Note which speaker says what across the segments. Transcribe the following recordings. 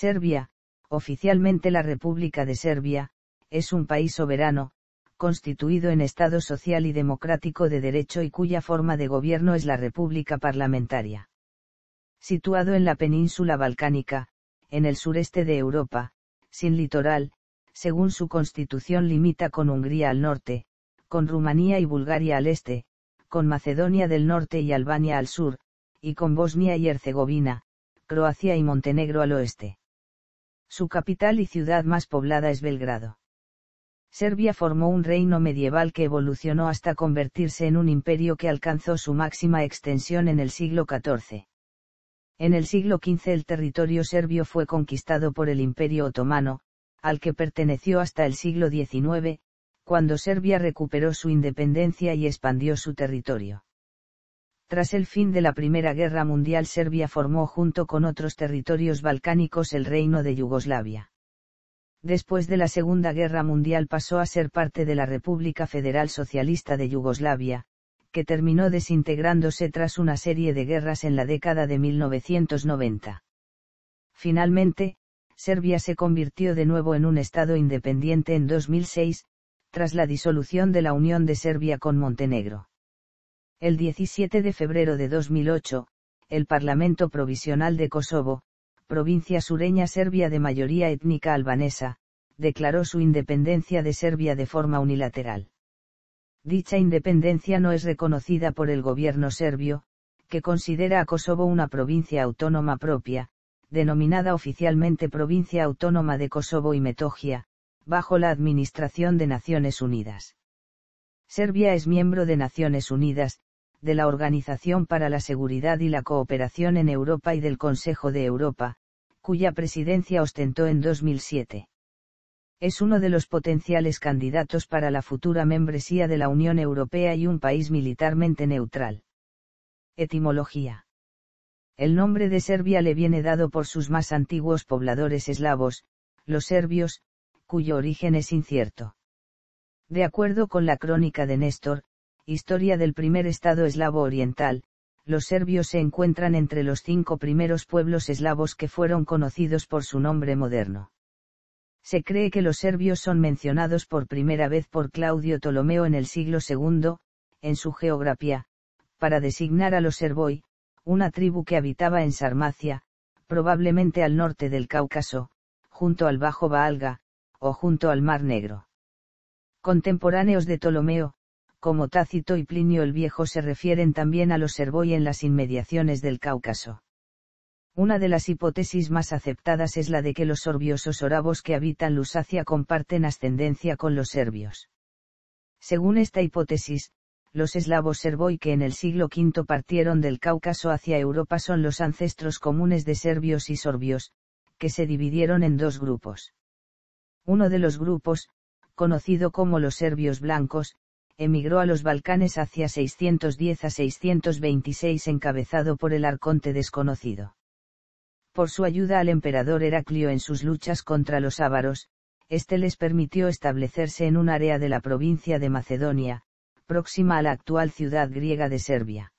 Speaker 1: Serbia, oficialmente la República de Serbia, es un país soberano, constituido en Estado social y democrático de derecho y cuya forma de gobierno es la República Parlamentaria. Situado en la península balcánica, en el sureste de Europa, sin litoral, según su constitución limita con Hungría al norte, con Rumanía y Bulgaria al este, con Macedonia del norte y Albania al sur, y con Bosnia y Herzegovina, Croacia y Montenegro al oeste. Su capital y ciudad más poblada es Belgrado. Serbia formó un reino medieval que evolucionó hasta convertirse en un imperio que alcanzó su máxima extensión en el siglo XIV. En el siglo XV el territorio serbio fue conquistado por el Imperio Otomano, al que perteneció hasta el siglo XIX, cuando Serbia recuperó su independencia y expandió su territorio. Tras el fin de la Primera Guerra Mundial Serbia formó junto con otros territorios balcánicos el Reino de Yugoslavia. Después de la Segunda Guerra Mundial pasó a ser parte de la República Federal Socialista de Yugoslavia, que terminó desintegrándose tras una serie de guerras en la década de 1990. Finalmente, Serbia se convirtió de nuevo en un Estado independiente en 2006, tras la disolución de la Unión de Serbia con Montenegro. El 17 de febrero de 2008, el Parlamento Provisional de Kosovo, provincia sureña serbia de mayoría étnica albanesa, declaró su independencia de Serbia de forma unilateral. Dicha independencia no es reconocida por el gobierno serbio, que considera a Kosovo una provincia autónoma propia, denominada oficialmente Provincia Autónoma de Kosovo y Metogia, bajo la administración de Naciones Unidas. Serbia es miembro de Naciones Unidas, de la Organización para la Seguridad y la Cooperación en Europa y del Consejo de Europa, cuya presidencia ostentó en 2007. Es uno de los potenciales candidatos para la futura membresía de la Unión Europea y un país militarmente neutral. Etimología. El nombre de Serbia le viene dado por sus más antiguos pobladores eslavos, los serbios, cuyo origen es incierto. De acuerdo con la crónica de Néstor, Historia del primer Estado eslavo oriental, los serbios se encuentran entre los cinco primeros pueblos eslavos que fueron conocidos por su nombre moderno. Se cree que los serbios son mencionados por primera vez por Claudio Ptolomeo en el siglo II, en su geografía, para designar a los serboi, una tribu que habitaba en Sarmacia, probablemente al norte del Cáucaso, junto al Bajo Baalga, o junto al Mar Negro. Contemporáneos de Ptolomeo, como Tácito y Plinio el Viejo se refieren también a los Serboi en las inmediaciones del Cáucaso. Una de las hipótesis más aceptadas es la de que los o orabos que habitan Lusacia comparten ascendencia con los serbios. Según esta hipótesis, los eslavos serboi que en el siglo V partieron del Cáucaso hacia Europa son los ancestros comunes de serbios y sorbios, que se dividieron en dos grupos. Uno de los grupos, conocido como los serbios blancos, emigró a los Balcanes hacia 610 a 626 encabezado por el arconte desconocido. Por su ayuda al emperador Heraclio en sus luchas contra los ávaros, este les permitió establecerse en un área de la provincia de Macedonia, próxima a la actual ciudad griega de Serbia.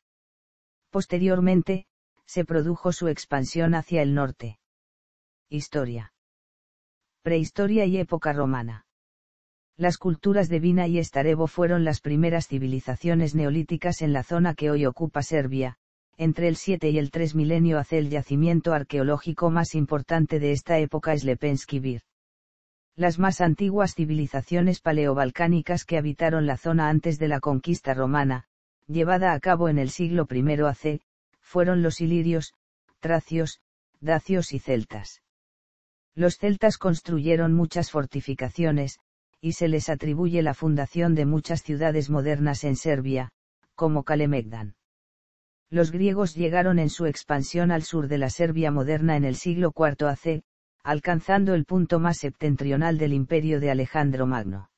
Speaker 1: Posteriormente, se produjo su expansión hacia el norte. Historia. Prehistoria y época romana. Las culturas de Vina y Estarevo fueron las primeras civilizaciones neolíticas en la zona que hoy ocupa Serbia. Entre el 7 y el 3 milenio hace el yacimiento arqueológico más importante de esta época es Lepenski Vir. Las más antiguas civilizaciones paleobalcánicas que habitaron la zona antes de la conquista romana, llevada a cabo en el siglo I AC, fueron los ilirios, tracios, dacios y celtas. Los celtas construyeron muchas fortificaciones, y se les atribuye la fundación de muchas ciudades modernas en Serbia, como Kalemegdan. Los griegos llegaron en su expansión al sur de la Serbia moderna en el siglo IV AC, alcanzando el punto más septentrional del imperio de Alejandro Magno.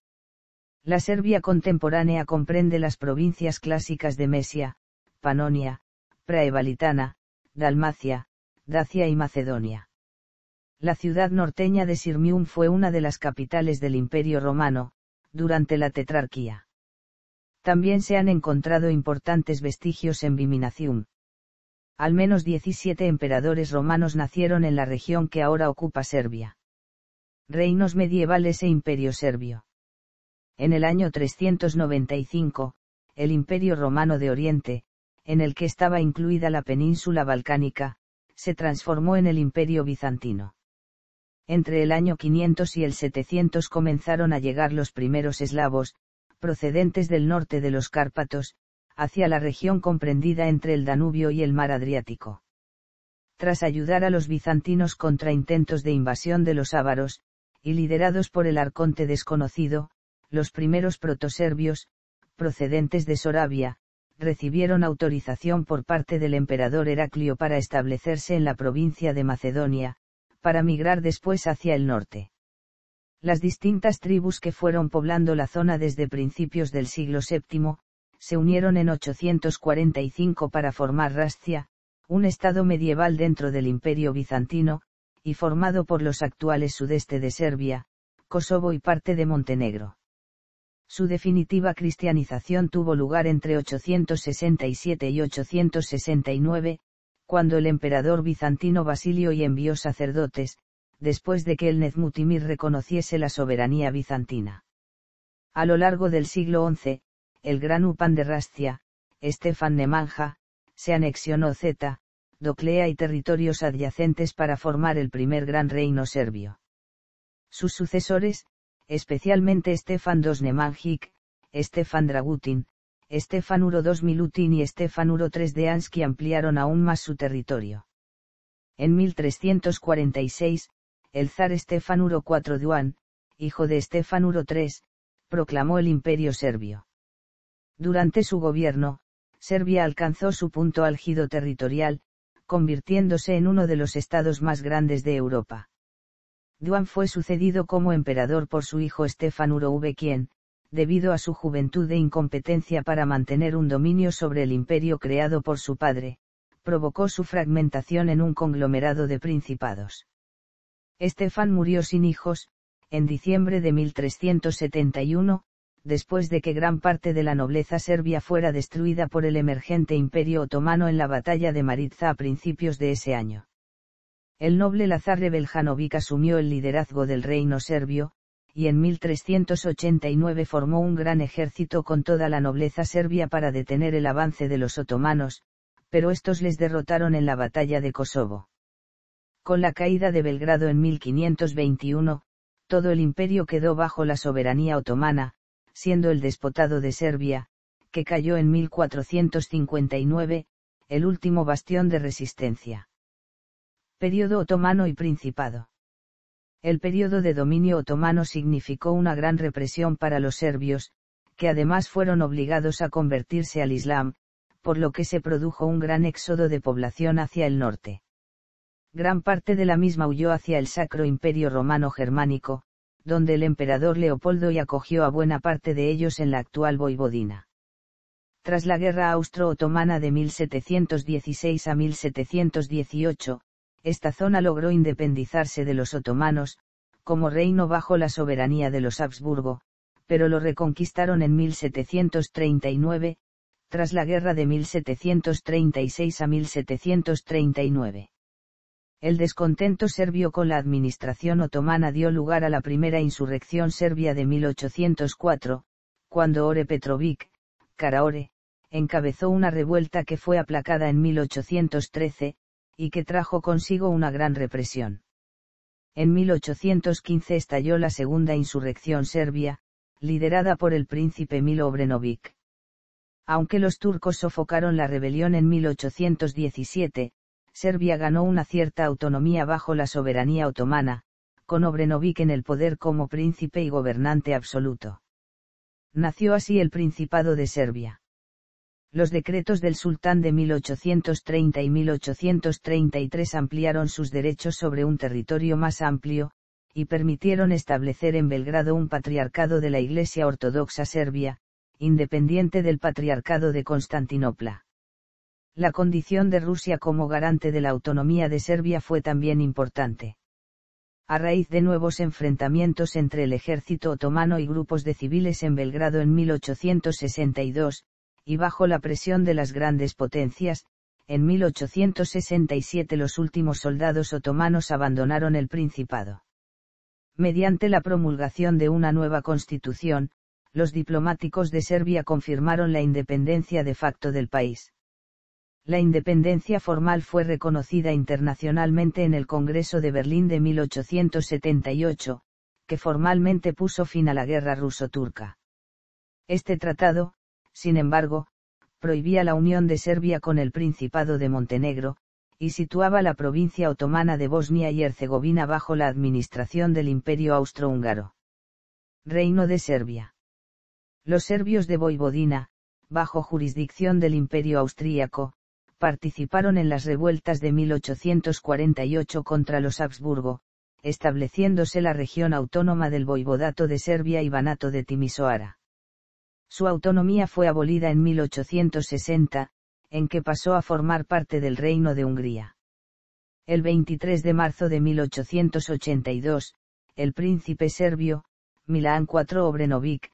Speaker 1: La Serbia contemporánea comprende las provincias clásicas de Mesia, Panonia, Praevalitana, Dalmacia, Dacia y Macedonia. La ciudad norteña de Sirmium fue una de las capitales del Imperio Romano, durante la Tetrarquía. También se han encontrado importantes vestigios en Viminacium. Al menos 17 emperadores romanos nacieron en la región que ahora ocupa Serbia. Reinos medievales e Imperio Serbio. En el año 395, el Imperio Romano de Oriente, en el que estaba incluida la península balcánica, se transformó en el Imperio Bizantino. Entre el año 500 y el 700 comenzaron a llegar los primeros eslavos, procedentes del norte de los Cárpatos, hacia la región comprendida entre el Danubio y el mar Adriático. Tras ayudar a los bizantinos contra intentos de invasión de los ávaros, y liderados por el arconte desconocido, los primeros protoservios, procedentes de Sorabia, recibieron autorización por parte del emperador Heraclio para establecerse en la provincia de Macedonia, para migrar después hacia el norte. Las distintas tribus que fueron poblando la zona desde principios del siglo VII, se unieron en 845 para formar Rascia, un estado medieval dentro del imperio bizantino, y formado por los actuales sudeste de Serbia, Kosovo y parte de Montenegro. Su definitiva cristianización tuvo lugar entre 867 y 869, cuando el emperador bizantino Basilio y envió sacerdotes, después de que el Nezmutimir reconociese la soberanía bizantina. A lo largo del siglo XI, el gran Upan de Rastia, Estefan Nemanja, se anexionó Zeta, Doclea y territorios adyacentes para formar el primer gran reino serbio. Sus sucesores, especialmente Stefan II Nemanjic, Stefan Dragutin, Estefanuro II Milutin y Estefanuro III de Anski ampliaron aún más su territorio. En 1346, el zar Estefanuro IV Duan, hijo de Estefanuro III, proclamó el imperio serbio. Durante su gobierno, Serbia alcanzó su punto álgido territorial, convirtiéndose en uno de los estados más grandes de Europa. Duan fue sucedido como emperador por su hijo Estefanuro V quien, debido a su juventud e incompetencia para mantener un dominio sobre el imperio creado por su padre, provocó su fragmentación en un conglomerado de principados. Estefan murió sin hijos, en diciembre de 1371, después de que gran parte de la nobleza serbia fuera destruida por el emergente imperio otomano en la batalla de Maritza a principios de ese año. El noble Lazarre Beljanovic asumió el liderazgo del reino serbio, y en 1389 formó un gran ejército con toda la nobleza serbia para detener el avance de los otomanos, pero estos les derrotaron en la batalla de Kosovo. Con la caída de Belgrado en 1521, todo el imperio quedó bajo la soberanía otomana, siendo el despotado de Serbia, que cayó en 1459, el último bastión de resistencia. Período otomano y principado. El periodo de dominio otomano significó una gran represión para los serbios, que además fueron obligados a convertirse al Islam, por lo que se produjo un gran éxodo de población hacia el norte. Gran parte de la misma huyó hacia el Sacro Imperio Romano Germánico, donde el emperador Leopoldo y acogió a buena parte de ellos en la actual Voivodina. Tras la guerra austro-otomana de 1716 a 1718, esta zona logró independizarse de los otomanos, como reino bajo la soberanía de los Habsburgo, pero lo reconquistaron en 1739, tras la guerra de 1736 a 1739. El descontento serbio con la administración otomana dio lugar a la primera insurrección serbia de 1804, cuando Ore Petrovic, Karaore, encabezó una revuelta que fue aplacada en 1813, y que trajo consigo una gran represión. En 1815 estalló la segunda insurrección serbia, liderada por el príncipe Milo Obrenovic. Aunque los turcos sofocaron la rebelión en 1817, Serbia ganó una cierta autonomía bajo la soberanía otomana, con Obrenovic en el poder como príncipe y gobernante absoluto. Nació así el Principado de Serbia los decretos del sultán de 1830 y 1833 ampliaron sus derechos sobre un territorio más amplio, y permitieron establecer en Belgrado un patriarcado de la Iglesia Ortodoxa Serbia, independiente del patriarcado de Constantinopla. La condición de Rusia como garante de la autonomía de Serbia fue también importante. A raíz de nuevos enfrentamientos entre el ejército otomano y grupos de civiles en Belgrado en 1862, y bajo la presión de las grandes potencias, en 1867 los últimos soldados otomanos abandonaron el Principado. Mediante la promulgación de una nueva constitución, los diplomáticos de Serbia confirmaron la independencia de facto del país. La independencia formal fue reconocida internacionalmente en el Congreso de Berlín de 1878, que formalmente puso fin a la guerra ruso-turca. Este tratado, sin embargo, prohibía la unión de Serbia con el Principado de Montenegro, y situaba la provincia otomana de Bosnia y Herzegovina bajo la administración del Imperio austrohúngaro. Reino de Serbia. Los serbios de Voivodina, bajo jurisdicción del Imperio austríaco, participaron en las revueltas de 1848 contra los Habsburgo, estableciéndose la región autónoma del Voivodato de Serbia y Banato de Timisoara. Su autonomía fue abolida en 1860, en que pasó a formar parte del Reino de Hungría. El 23 de marzo de 1882, el príncipe serbio, Milán IV Obrenovic,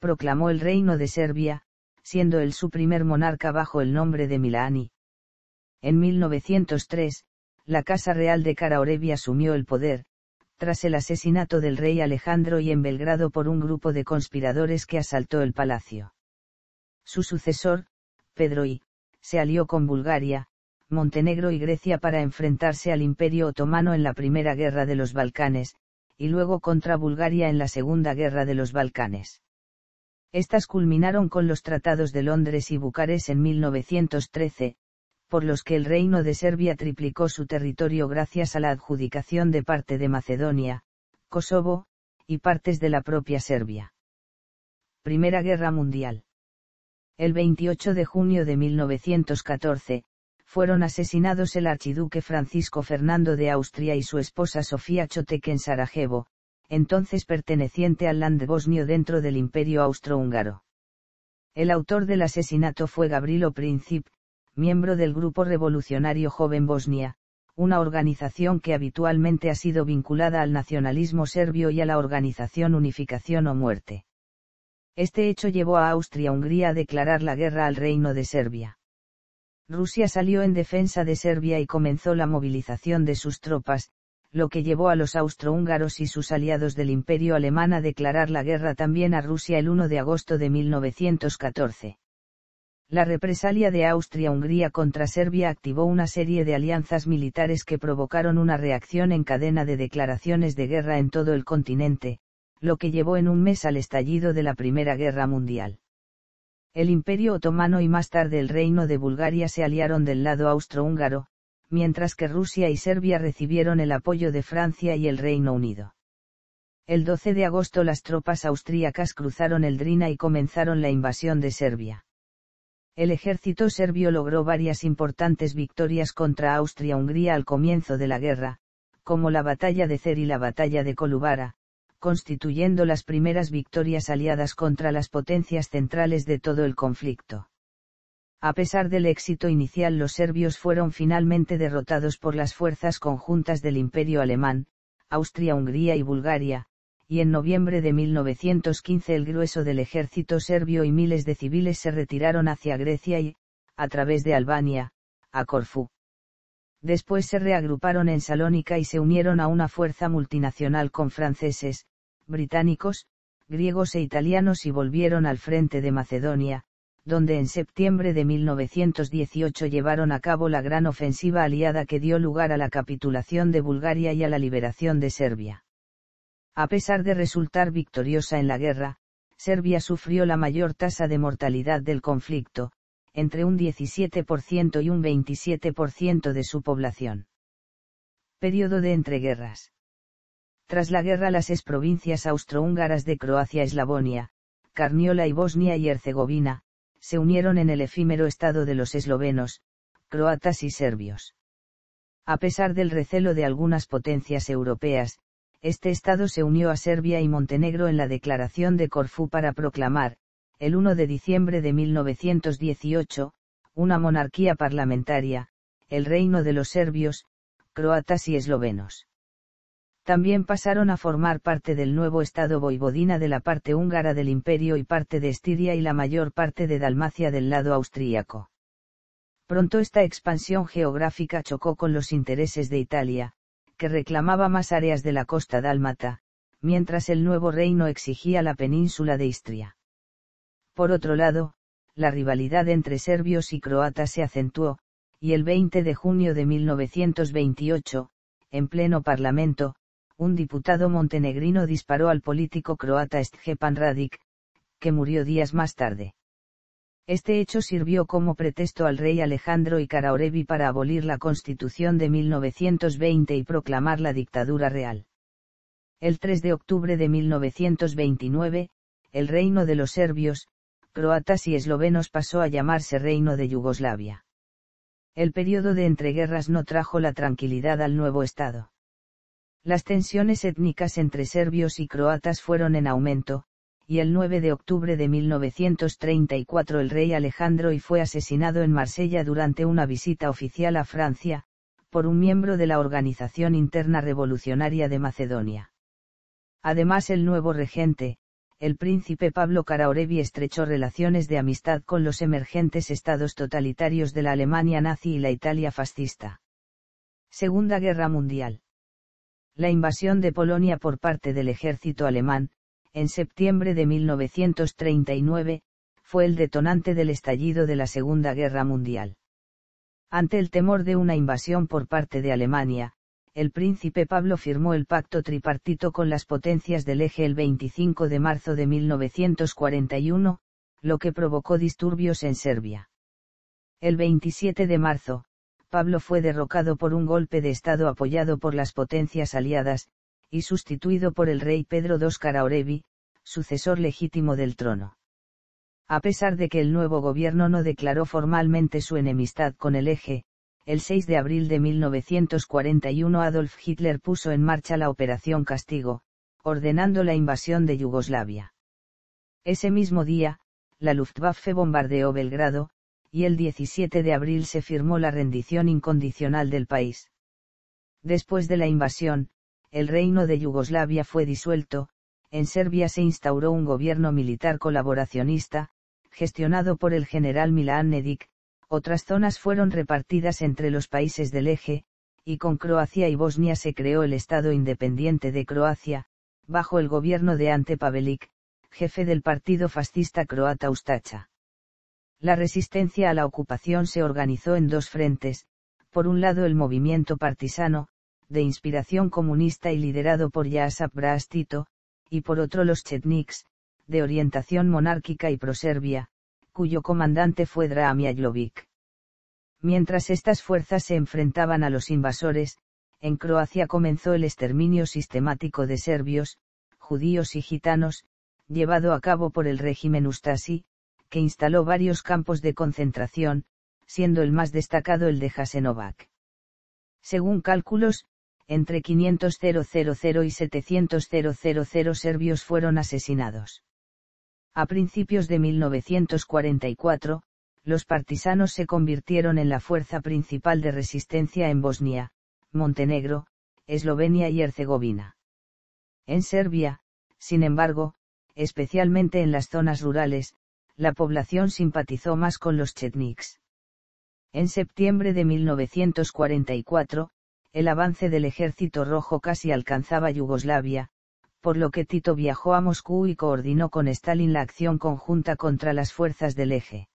Speaker 1: proclamó el Reino de Serbia, siendo él su primer monarca bajo el nombre de Milani. En 1903, la Casa Real de Karaorevi asumió el poder, tras el asesinato del rey Alejandro y en Belgrado por un grupo de conspiradores que asaltó el palacio. Su sucesor, Pedro I, se alió con Bulgaria, Montenegro y Grecia para enfrentarse al Imperio Otomano en la Primera Guerra de los Balcanes, y luego contra Bulgaria en la Segunda Guerra de los Balcanes. Estas culminaron con los tratados de Londres y Bucarest en 1913, por los que el reino de Serbia triplicó su territorio gracias a la adjudicación de parte de Macedonia, Kosovo, y partes de la propia Serbia. Primera Guerra Mundial. El 28 de junio de 1914, fueron asesinados el archiduque Francisco Fernando de Austria y su esposa Sofía Chotek en Sarajevo, entonces perteneciente al land bosnio dentro del Imperio Austrohúngaro. El autor del asesinato fue Gabrilo Princip, miembro del Grupo Revolucionario Joven Bosnia, una organización que habitualmente ha sido vinculada al nacionalismo serbio y a la organización Unificación o Muerte. Este hecho llevó a Austria-Hungría a declarar la guerra al Reino de Serbia. Rusia salió en defensa de Serbia y comenzó la movilización de sus tropas, lo que llevó a los austrohúngaros y sus aliados del Imperio Alemán a declarar la guerra también a Rusia el 1 de agosto de 1914 la represalia de Austria-Hungría contra Serbia activó una serie de alianzas militares que provocaron una reacción en cadena de declaraciones de guerra en todo el continente, lo que llevó en un mes al estallido de la Primera Guerra Mundial. El Imperio Otomano y más tarde el Reino de Bulgaria se aliaron del lado austrohúngaro, mientras que Rusia y Serbia recibieron el apoyo de Francia y el Reino Unido. El 12 de agosto las tropas austríacas cruzaron el Drina y comenzaron la invasión de Serbia el ejército serbio logró varias importantes victorias contra Austria-Hungría al comienzo de la guerra, como la batalla de Cer y la batalla de Kolubara, constituyendo las primeras victorias aliadas contra las potencias centrales de todo el conflicto. A pesar del éxito inicial los serbios fueron finalmente derrotados por las fuerzas conjuntas del Imperio alemán, Austria-Hungría y Bulgaria, y en noviembre de 1915 el grueso del ejército serbio y miles de civiles se retiraron hacia Grecia y, a través de Albania, a Corfú. Después se reagruparon en Salónica y se unieron a una fuerza multinacional con franceses, británicos, griegos e italianos y volvieron al frente de Macedonia, donde en septiembre de 1918 llevaron a cabo la gran ofensiva aliada que dio lugar a la capitulación de Bulgaria y a la liberación de Serbia. A pesar de resultar victoriosa en la guerra, Serbia sufrió la mayor tasa de mortalidad del conflicto, entre un 17% y un 27% de su población. Periodo de entreguerras. Tras la guerra las provincias austrohúngaras de Croacia, Eslavonia, Carniola y Bosnia y Herzegovina, se unieron en el efímero estado de los eslovenos, croatas y serbios. A pesar del recelo de algunas potencias europeas, este estado se unió a Serbia y Montenegro en la Declaración de Corfú para proclamar, el 1 de diciembre de 1918, una monarquía parlamentaria, el reino de los serbios, croatas y eslovenos. También pasaron a formar parte del nuevo estado voivodina de la parte húngara del imperio y parte de Estiria y la mayor parte de Dalmacia del lado austríaco. Pronto esta expansión geográfica chocó con los intereses de Italia, que reclamaba más áreas de la costa dálmata, mientras el nuevo reino exigía la península de Istria. Por otro lado, la rivalidad entre serbios y croatas se acentuó, y el 20 de junio de 1928, en pleno Parlamento, un diputado montenegrino disparó al político croata Stjepan Radic, que murió días más tarde. Este hecho sirvió como pretexto al rey Alejandro y Karaorevi para abolir la Constitución de 1920 y proclamar la dictadura real. El 3 de octubre de 1929, el reino de los serbios, croatas y eslovenos pasó a llamarse Reino de Yugoslavia. El periodo de entreguerras no trajo la tranquilidad al nuevo Estado. Las tensiones étnicas entre serbios y croatas fueron en aumento, y el 9 de octubre de 1934 el rey Alejandro y fue asesinado en Marsella durante una visita oficial a Francia, por un miembro de la Organización Interna Revolucionaria de Macedonia. Además el nuevo regente, el príncipe Pablo Karaorevi estrechó relaciones de amistad con los emergentes estados totalitarios de la Alemania nazi y la Italia fascista. Segunda Guerra Mundial. La invasión de Polonia por parte del ejército alemán, en septiembre de 1939, fue el detonante del estallido de la Segunda Guerra Mundial. Ante el temor de una invasión por parte de Alemania, el príncipe Pablo firmó el pacto tripartito con las potencias del eje el 25 de marzo de 1941, lo que provocó disturbios en Serbia. El 27 de marzo, Pablo fue derrocado por un golpe de Estado apoyado por las potencias aliadas, y sustituido por el rey Pedro II Karaorevi, sucesor legítimo del trono. A pesar de que el nuevo gobierno no declaró formalmente su enemistad con el eje, el 6 de abril de 1941 Adolf Hitler puso en marcha la Operación Castigo, ordenando la invasión de Yugoslavia. Ese mismo día, la Luftwaffe bombardeó Belgrado, y el 17 de abril se firmó la rendición incondicional del país. Después de la invasión, el reino de Yugoslavia fue disuelto, en Serbia se instauró un gobierno militar colaboracionista, gestionado por el general Milan Nedic, otras zonas fueron repartidas entre los países del eje, y con Croacia y Bosnia se creó el Estado Independiente de Croacia, bajo el gobierno de Ante Pavelic, jefe del partido fascista croata Ustacha. La resistencia a la ocupación se organizó en dos frentes, por un lado el movimiento partisano, de inspiración comunista y liderado por Yasap Brastito, y por otro los chetniks, de orientación monárquica y proserbia, cuyo comandante fue Draža Mientras estas fuerzas se enfrentaban a los invasores, en Croacia comenzó el exterminio sistemático de serbios, judíos y gitanos, llevado a cabo por el régimen Ustasi, que instaló varios campos de concentración, siendo el más destacado el de Jasenovac. Según cálculos, entre 500.000 y 700.000 serbios fueron asesinados. A principios de 1944, los partisanos se convirtieron en la fuerza principal de resistencia en Bosnia, Montenegro, Eslovenia y Herzegovina. En Serbia, sin embargo, especialmente en las zonas rurales, la población simpatizó más con los chetniks. En septiembre de 1944, el avance del ejército rojo casi alcanzaba Yugoslavia, por lo que Tito viajó a Moscú y coordinó con Stalin la acción conjunta contra las fuerzas del eje.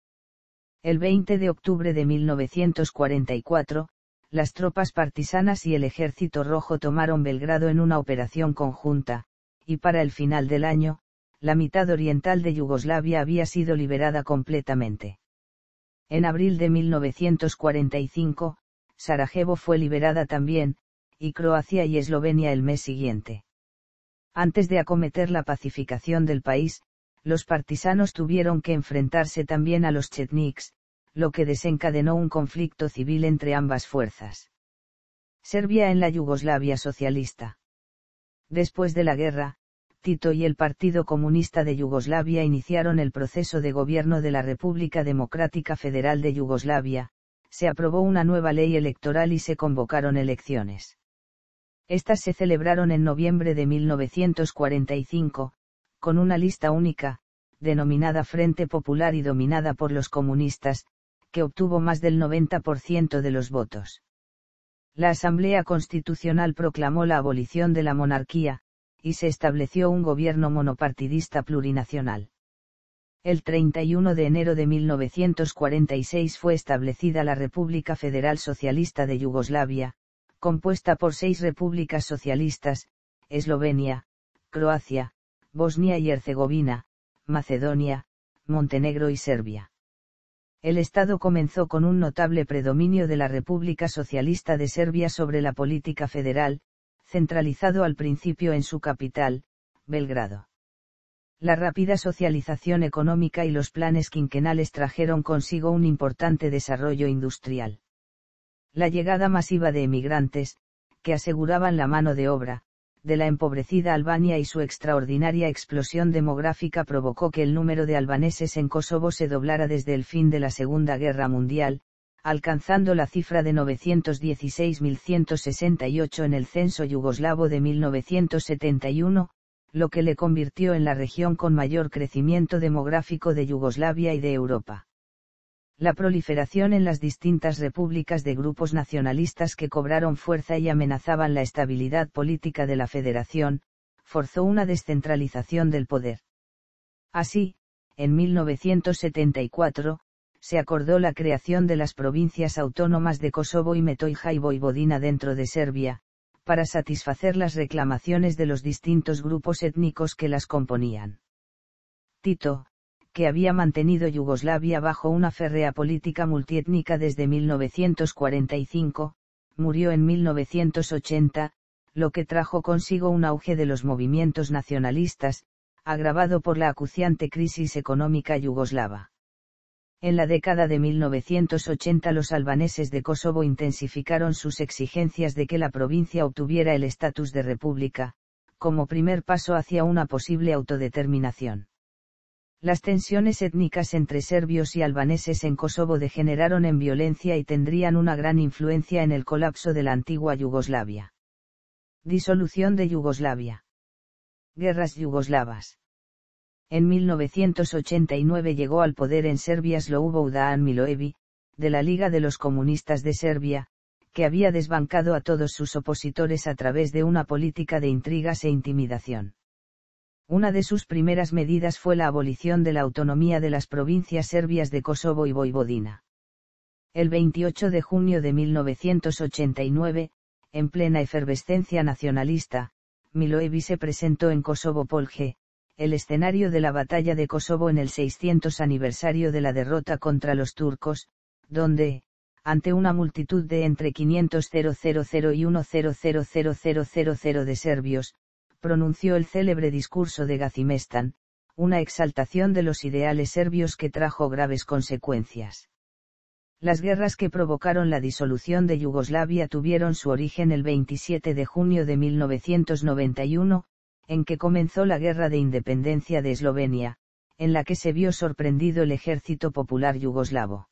Speaker 1: El 20 de octubre de 1944, las tropas partisanas y el ejército rojo tomaron Belgrado en una operación conjunta, y para el final del año, la mitad oriental de Yugoslavia había sido liberada completamente. En abril de 1945, Sarajevo fue liberada también, y Croacia y Eslovenia el mes siguiente. Antes de acometer la pacificación del país, los partisanos tuvieron que enfrentarse también a los chetniks, lo que desencadenó un conflicto civil entre ambas fuerzas. Serbia en la Yugoslavia socialista. Después de la guerra, Tito y el Partido Comunista de Yugoslavia iniciaron el proceso de gobierno de la República Democrática Federal de Yugoslavia, se aprobó una nueva ley electoral y se convocaron elecciones. Estas se celebraron en noviembre de 1945, con una lista única, denominada Frente Popular y dominada por los comunistas, que obtuvo más del 90% de los votos. La Asamblea Constitucional proclamó la abolición de la monarquía, y se estableció un gobierno monopartidista plurinacional el 31 de enero de 1946 fue establecida la República Federal Socialista de Yugoslavia, compuesta por seis repúblicas socialistas, Eslovenia, Croacia, Bosnia y Herzegovina, Macedonia, Montenegro y Serbia. El Estado comenzó con un notable predominio de la República Socialista de Serbia sobre la política federal, centralizado al principio en su capital, Belgrado la rápida socialización económica y los planes quinquenales trajeron consigo un importante desarrollo industrial. La llegada masiva de emigrantes, que aseguraban la mano de obra, de la empobrecida Albania y su extraordinaria explosión demográfica provocó que el número de albaneses en Kosovo se doblara desde el fin de la Segunda Guerra Mundial, alcanzando la cifra de 916.168 en el censo yugoslavo de 1971, lo que le convirtió en la región con mayor crecimiento demográfico de Yugoslavia y de Europa. La proliferación en las distintas repúblicas de grupos nacionalistas que cobraron fuerza y amenazaban la estabilidad política de la federación, forzó una descentralización del poder. Así, en 1974, se acordó la creación de las provincias autónomas de Kosovo y Metoija y Voivodina dentro de Serbia, para satisfacer las reclamaciones de los distintos grupos étnicos que las componían. Tito, que había mantenido Yugoslavia bajo una férrea política multiétnica desde 1945, murió en 1980, lo que trajo consigo un auge de los movimientos nacionalistas, agravado por la acuciante crisis económica yugoslava. En la década de 1980 los albaneses de Kosovo intensificaron sus exigencias de que la provincia obtuviera el estatus de república, como primer paso hacia una posible autodeterminación. Las tensiones étnicas entre serbios y albaneses en Kosovo degeneraron en violencia y tendrían una gran influencia en el colapso de la antigua Yugoslavia. Disolución de Yugoslavia. Guerras yugoslavas. En 1989 llegó al poder en Serbia Slobodan Miloevi, de la Liga de los Comunistas de Serbia, que había desbancado a todos sus opositores a través de una política de intrigas e intimidación. Una de sus primeras medidas fue la abolición de la autonomía de las provincias serbias de Kosovo y Vojvodina. El 28 de junio de 1989, en plena efervescencia nacionalista, Miloevi se presentó en Kosovo Polje, el escenario de la batalla de Kosovo en el 600 aniversario de la derrota contra los turcos, donde, ante una multitud de entre 000 y 1.000.000 de serbios, pronunció el célebre discurso de Gazimestan, una exaltación de los ideales serbios que trajo graves consecuencias. Las guerras que provocaron la disolución de Yugoslavia tuvieron su origen el 27 de junio de 1991, en que comenzó la Guerra de Independencia de Eslovenia, en la que se vio sorprendido el ejército popular yugoslavo.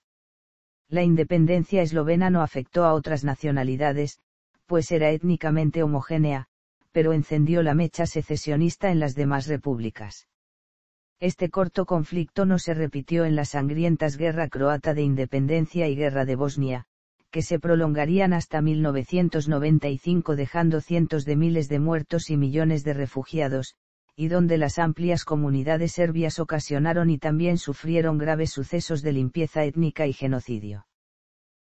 Speaker 1: La independencia eslovena no afectó a otras nacionalidades, pues era étnicamente homogénea, pero encendió la mecha secesionista en las demás repúblicas. Este corto conflicto no se repitió en las sangrientas guerra croata de independencia y guerra de Bosnia, que se prolongarían hasta 1995 dejando cientos de miles de muertos y millones de refugiados, y donde las amplias comunidades serbias ocasionaron y también sufrieron graves sucesos de limpieza étnica y genocidio.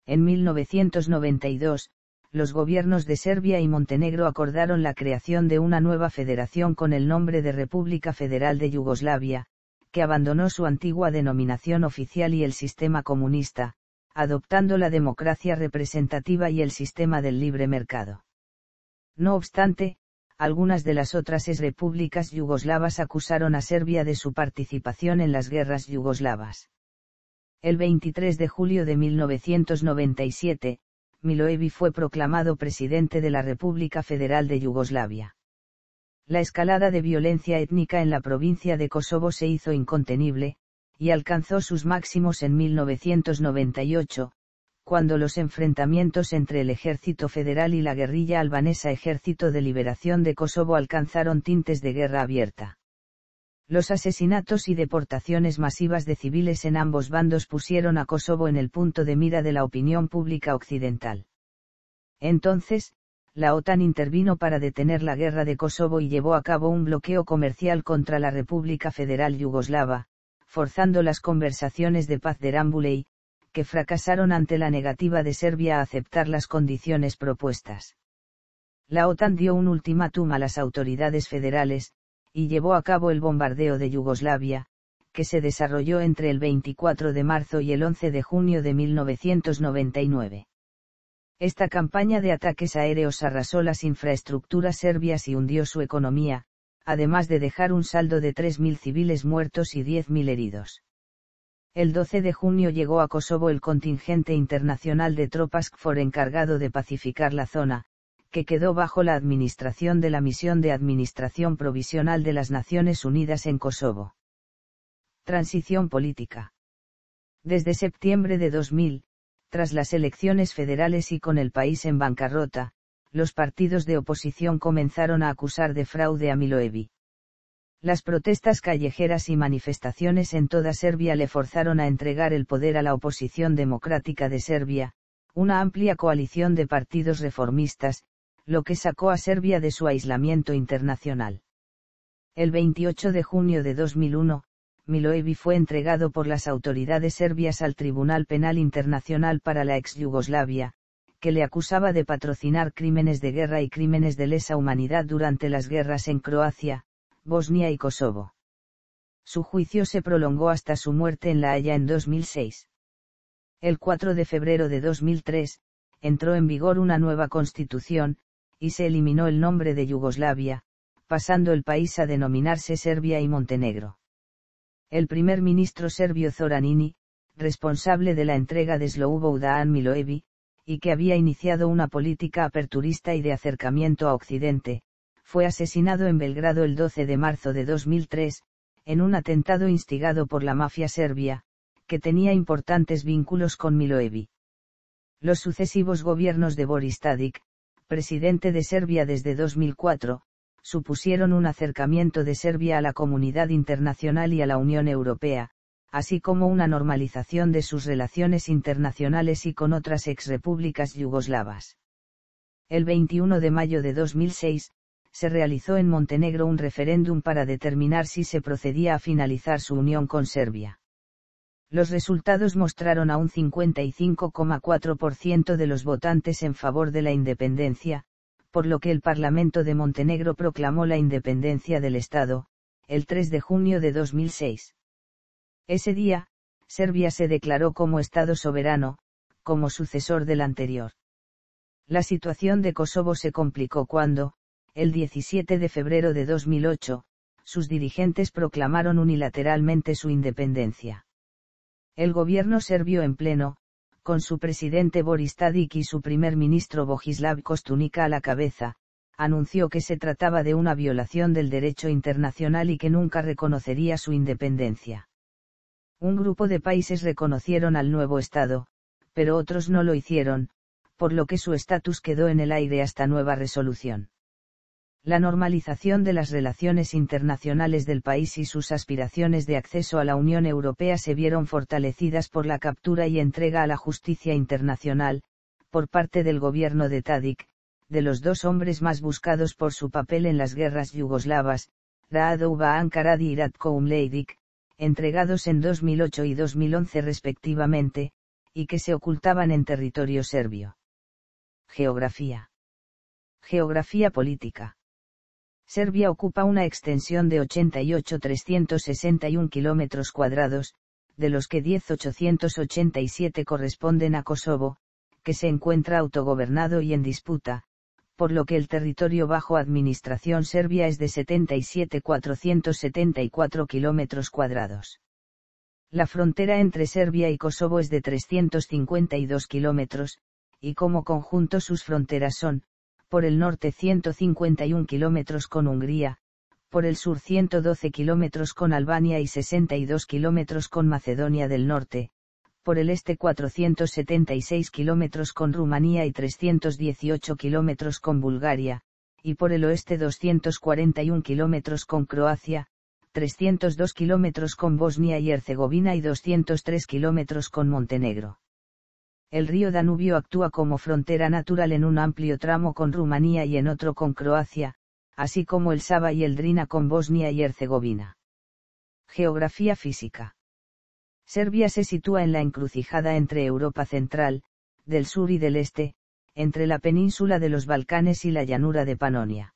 Speaker 1: En 1992, los gobiernos de Serbia y Montenegro acordaron la creación de una nueva federación con el nombre de República Federal de Yugoslavia, que abandonó su antigua denominación oficial y el sistema comunista, adoptando la democracia representativa y el sistema del libre mercado. No obstante, algunas de las otras ex repúblicas yugoslavas acusaron a Serbia de su participación en las guerras yugoslavas. El 23 de julio de 1997, Miloevi fue proclamado presidente de la República Federal de Yugoslavia. La escalada de violencia étnica en la provincia de Kosovo se hizo incontenible, y alcanzó sus máximos en 1998, cuando los enfrentamientos entre el ejército federal y la guerrilla albanesa Ejército de Liberación de Kosovo alcanzaron tintes de guerra abierta. Los asesinatos y deportaciones masivas de civiles en ambos bandos pusieron a Kosovo en el punto de mira de la opinión pública occidental. Entonces, la OTAN intervino para detener la guerra de Kosovo y llevó a cabo un bloqueo comercial contra la República Federal Yugoslava, forzando las conversaciones de paz de Rambuley, que fracasaron ante la negativa de Serbia a aceptar las condiciones propuestas. La OTAN dio un ultimátum a las autoridades federales, y llevó a cabo el bombardeo de Yugoslavia, que se desarrolló entre el 24 de marzo y el 11 de junio de 1999. Esta campaña de ataques aéreos arrasó las infraestructuras serbias y hundió su economía, además de dejar un saldo de 3.000 civiles muertos y 10.000 heridos. El 12 de junio llegó a Kosovo el contingente internacional de tropas KFOR encargado de pacificar la zona, que quedó bajo la administración de la Misión de Administración Provisional de las Naciones Unidas en Kosovo. Transición política. Desde septiembre de 2000, tras las elecciones federales y con el país en bancarrota, los partidos de oposición comenzaron a acusar de fraude a Miloevi. Las protestas callejeras y manifestaciones en toda Serbia le forzaron a entregar el poder a la oposición democrática de Serbia, una amplia coalición de partidos reformistas, lo que sacó a Serbia de su aislamiento internacional. El 28 de junio de 2001, Miloevi fue entregado por las autoridades serbias al Tribunal Penal Internacional para la ex Yugoslavia, que le acusaba de patrocinar crímenes de guerra y crímenes de lesa humanidad durante las guerras en Croacia, Bosnia y Kosovo. Su juicio se prolongó hasta su muerte en La Haya en 2006. El 4 de febrero de 2003, entró en vigor una nueva constitución, y se eliminó el nombre de Yugoslavia, pasando el país a denominarse Serbia y Montenegro. El primer ministro serbio Zoranini, responsable de la entrega de Slobodan Miloevi, y que había iniciado una política aperturista y de acercamiento a Occidente, fue asesinado en Belgrado el 12 de marzo de 2003, en un atentado instigado por la mafia serbia, que tenía importantes vínculos con Miloevi. Los sucesivos gobiernos de Boris Tadic, presidente de Serbia desde 2004, supusieron un acercamiento de Serbia a la comunidad internacional y a la Unión Europea, así como una normalización de sus relaciones internacionales y con otras repúblicas yugoslavas. El 21 de mayo de 2006, se realizó en Montenegro un referéndum para determinar si se procedía a finalizar su unión con Serbia. Los resultados mostraron a un 55,4% de los votantes en favor de la independencia, por lo que el Parlamento de Montenegro proclamó la independencia del Estado, el 3 de junio de 2006. Ese día, Serbia se declaró como Estado soberano, como sucesor del anterior. La situación de Kosovo se complicó cuando, el 17 de febrero de 2008, sus dirigentes proclamaron unilateralmente su independencia. El gobierno serbio en pleno, con su presidente Boris Tadic y su primer ministro Bojislav Kostunica a la cabeza, anunció que se trataba de una violación del derecho internacional y que nunca reconocería su independencia. Un grupo de países reconocieron al nuevo Estado, pero otros no lo hicieron, por lo que su estatus quedó en el aire hasta nueva resolución. La normalización de las relaciones internacionales del país y sus aspiraciones de acceso a la Unión Europea se vieron fortalecidas por la captura y entrega a la justicia internacional, por parte del gobierno de Tadic, de los dos hombres más buscados por su papel en las guerras yugoslavas, Radovan Ankaradi y Ratko Umleidik, entregados en 2008 y 2011 respectivamente, y que se ocultaban en territorio serbio. Geografía. Geografía política. Serbia ocupa una extensión de 88.361 kilómetros cuadrados, de los que 10.887 corresponden a Kosovo, que se encuentra autogobernado y en disputa, por lo que el territorio bajo administración serbia es de 77.474 kilómetros cuadrados. La frontera entre Serbia y Kosovo es de 352 kilómetros, y como conjunto sus fronteras son, por el norte 151 kilómetros con Hungría, por el sur 112 kilómetros con Albania y 62 kilómetros con Macedonia del Norte, por el este 476 kilómetros con Rumanía y 318 kilómetros con Bulgaria, y por el oeste 241 kilómetros con Croacia, 302 kilómetros con Bosnia y Herzegovina y 203 kilómetros con Montenegro. El río Danubio actúa como frontera natural en un amplio tramo con Rumanía y en otro con Croacia, así como el Saba y el Drina con Bosnia y Herzegovina. Geografía física. Serbia se sitúa en la encrucijada entre Europa central, del sur y del este, entre la península de los Balcanes y la llanura de Panonia.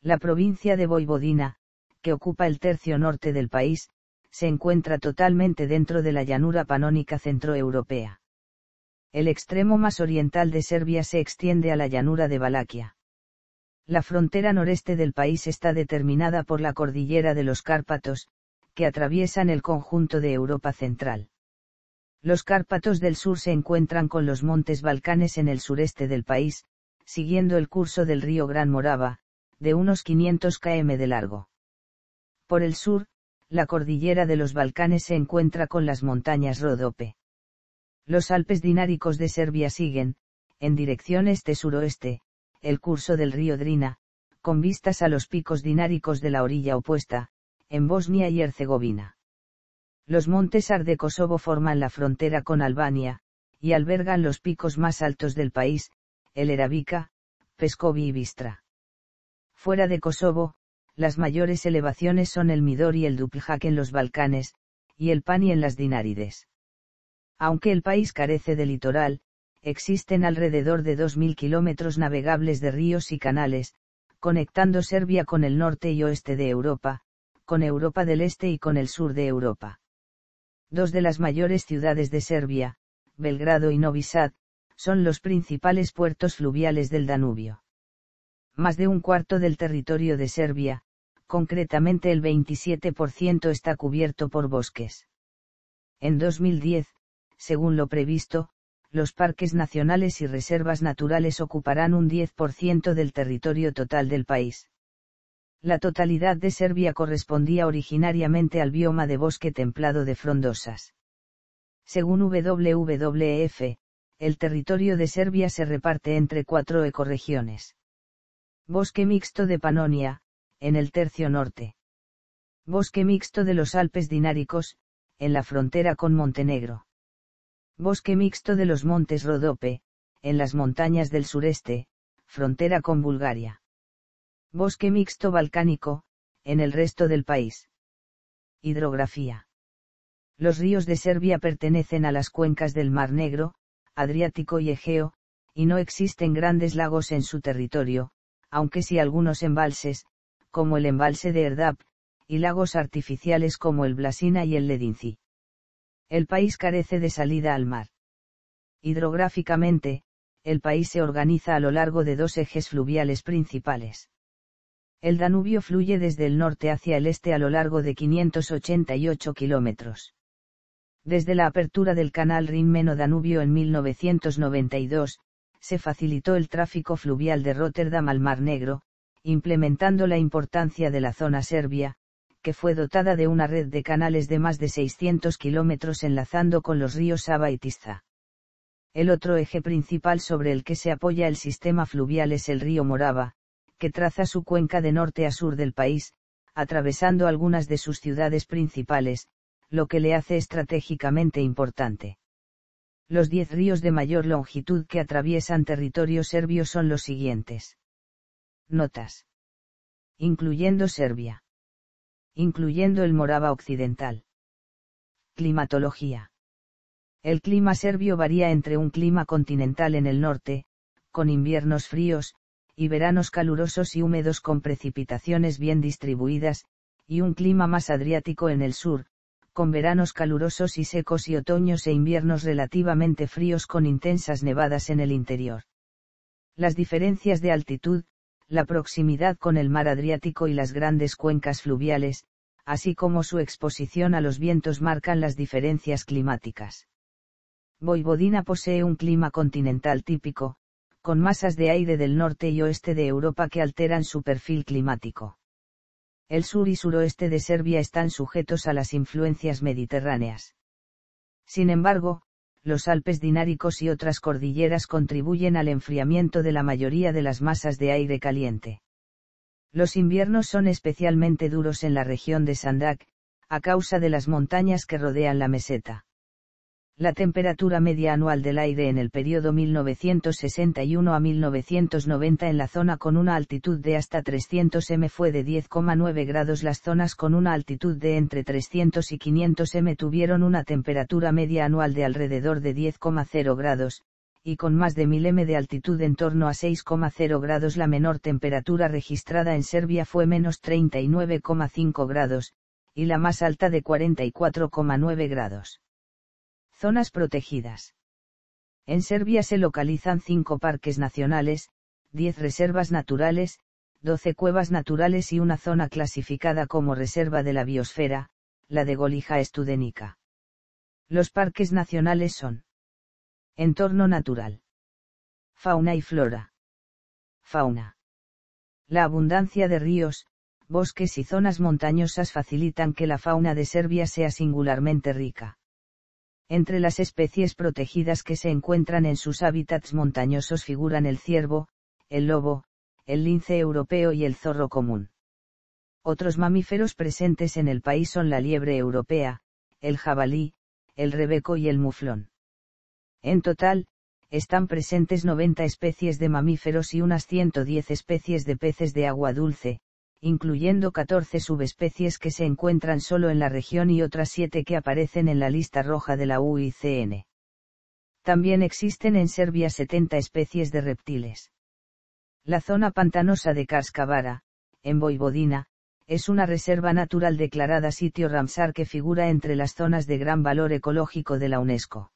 Speaker 1: La provincia de Vojvodina, que ocupa el tercio norte del país, se encuentra totalmente dentro de la llanura panónica centroeuropea. El extremo más oriental de Serbia se extiende a la llanura de Valaquia. La frontera noreste del país está determinada por la cordillera de los Cárpatos, que atraviesan el conjunto de Europa central. Los Cárpatos del sur se encuentran con los montes Balcanes en el sureste del país, siguiendo el curso del río Gran Morava, de unos 500 km de largo. Por el sur, la cordillera de los Balcanes se encuentra con las montañas Rodope. Los Alpes dináricos de Serbia siguen, en dirección este-suroeste, el curso del río Drina, con vistas a los picos dináricos de la orilla opuesta, en Bosnia y Herzegovina. Los montes Ar de Kosovo forman la frontera con Albania, y albergan los picos más altos del país, el Eravica, Pescovi y Bistra. Fuera de Kosovo, las mayores elevaciones son el Midor y el Dupljak en los Balcanes, y el Pani en las Dinárides. Aunque el país carece de litoral, existen alrededor de 2.000 kilómetros navegables de ríos y canales, conectando Serbia con el norte y oeste de Europa, con Europa del Este y con el sur de Europa. Dos de las mayores ciudades de Serbia, Belgrado y Novi Sad, son los principales puertos fluviales del Danubio. Más de un cuarto del territorio de Serbia, concretamente el 27% está cubierto por bosques. En 2010, según lo previsto, los parques nacionales y reservas naturales ocuparán un 10% del territorio total del país la totalidad de Serbia correspondía originariamente al bioma de bosque templado de frondosas. Según WWF, el territorio de Serbia se reparte entre cuatro ecorregiones. Bosque mixto de Panonia, en el tercio norte. Bosque mixto de los Alpes Dináricos, en la frontera con Montenegro. Bosque mixto de los Montes Rodope, en las montañas del sureste, frontera con Bulgaria Bosque mixto balcánico, en el resto del país. Hidrografía. Los ríos de Serbia pertenecen a las cuencas del Mar Negro, Adriático y Egeo, y no existen grandes lagos en su territorio, aunque sí algunos embalses, como el embalse de Erdap, y lagos artificiales como el Blasina y el Ledinci. El país carece de salida al mar. Hidrográficamente, el país se organiza a lo largo de dos ejes fluviales principales. El Danubio fluye desde el norte hacia el este a lo largo de 588 kilómetros. Desde la apertura del canal Rin-Meno-Danubio en 1992, se facilitó el tráfico fluvial de Rotterdam al Mar Negro, implementando la importancia de la zona serbia, que fue dotada de una red de canales de más de 600 kilómetros enlazando con los ríos Saba y Tisza. El otro eje principal sobre el que se apoya el sistema fluvial es el río Morava, que traza su cuenca de norte a sur del país, atravesando algunas de sus ciudades principales, lo que le hace estratégicamente importante. Los diez ríos de mayor longitud que atraviesan territorio serbio son los siguientes. Notas. Incluyendo Serbia. Incluyendo el Morava Occidental. Climatología. El clima serbio varía entre un clima continental en el norte, con inviernos fríos, y veranos calurosos y húmedos con precipitaciones bien distribuidas, y un clima más adriático en el sur, con veranos calurosos y secos y otoños e inviernos relativamente fríos con intensas nevadas en el interior. Las diferencias de altitud, la proximidad con el mar Adriático y las grandes cuencas fluviales, así como su exposición a los vientos marcan las diferencias climáticas. Voivodina posee un clima continental típico, con masas de aire del norte y oeste de Europa que alteran su perfil climático. El sur y suroeste de Serbia están sujetos a las influencias mediterráneas. Sin embargo, los Alpes dináricos y otras cordilleras contribuyen al enfriamiento de la mayoría de las masas de aire caliente. Los inviernos son especialmente duros en la región de Sandak, a causa de las montañas que rodean la meseta la temperatura media anual del aire en el periodo 1961 a 1990 en la zona con una altitud de hasta 300 m fue de 10,9 grados. Las zonas con una altitud de entre 300 y 500 m tuvieron una temperatura media anual de alrededor de 10,0 grados, y con más de 1000 m de altitud en torno a 6,0 grados. La menor temperatura registrada en Serbia fue menos 39,5 grados, y la más alta de 44,9 grados Zonas protegidas. En Serbia se localizan cinco parques nacionales, diez reservas naturales, doce cuevas naturales y una zona clasificada como reserva de la biosfera, la de Golija Estudenica. Los parques nacionales son Entorno natural. Fauna y flora. Fauna. La abundancia de ríos, bosques y zonas montañosas facilitan que la fauna de Serbia sea singularmente rica. Entre las especies protegidas que se encuentran en sus hábitats montañosos figuran el ciervo, el lobo, el lince europeo y el zorro común. Otros mamíferos presentes en el país son la liebre europea, el jabalí, el rebeco y el muflón. En total, están presentes 90 especies de mamíferos y unas 110 especies de peces de agua dulce, incluyendo 14 subespecies que se encuentran solo en la región y otras 7 que aparecen en la lista roja de la UICN. También existen en Serbia 70 especies de reptiles. La zona pantanosa de Karskavara, en Vojvodina, es una reserva natural declarada sitio Ramsar que figura entre las zonas de gran valor ecológico de la UNESCO.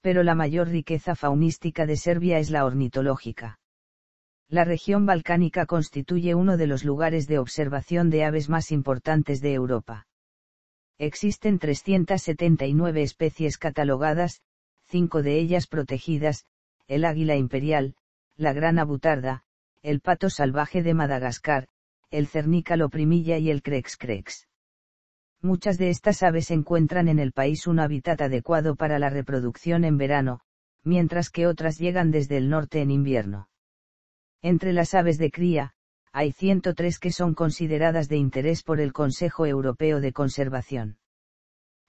Speaker 1: Pero la mayor riqueza faunística de Serbia es la ornitológica la región balcánica constituye uno de los lugares de observación de aves más importantes de Europa. Existen 379 especies catalogadas, cinco de ellas protegidas, el águila imperial, la gran abutarda, el pato salvaje de Madagascar, el cernícalo primilla y el crex crex. Muchas de estas aves encuentran en el país un hábitat adecuado para la reproducción en verano, mientras que otras llegan desde el norte en invierno. Entre las aves de cría, hay 103 que son consideradas de interés por el Consejo Europeo de Conservación.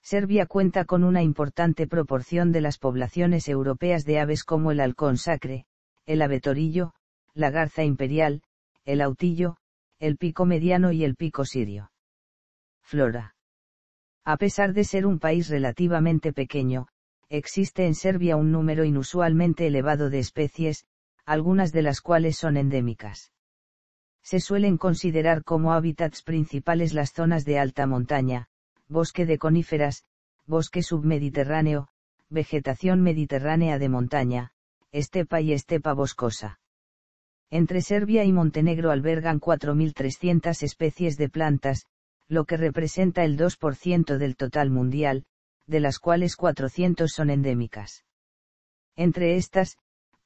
Speaker 1: Serbia cuenta con una importante proporción de las poblaciones europeas de aves como el halcón sacre, el avetorillo, la garza imperial, el autillo, el pico mediano y el pico sirio. Flora. A pesar de ser un país relativamente pequeño, existe en Serbia un número inusualmente elevado de especies, algunas de las cuales son endémicas. Se suelen considerar como hábitats principales las zonas de alta montaña, bosque de coníferas, bosque submediterráneo, vegetación mediterránea de montaña, estepa y estepa boscosa. Entre Serbia y Montenegro albergan 4.300 especies de plantas, lo que representa el 2% del total mundial, de las cuales 400 son endémicas. Entre estas,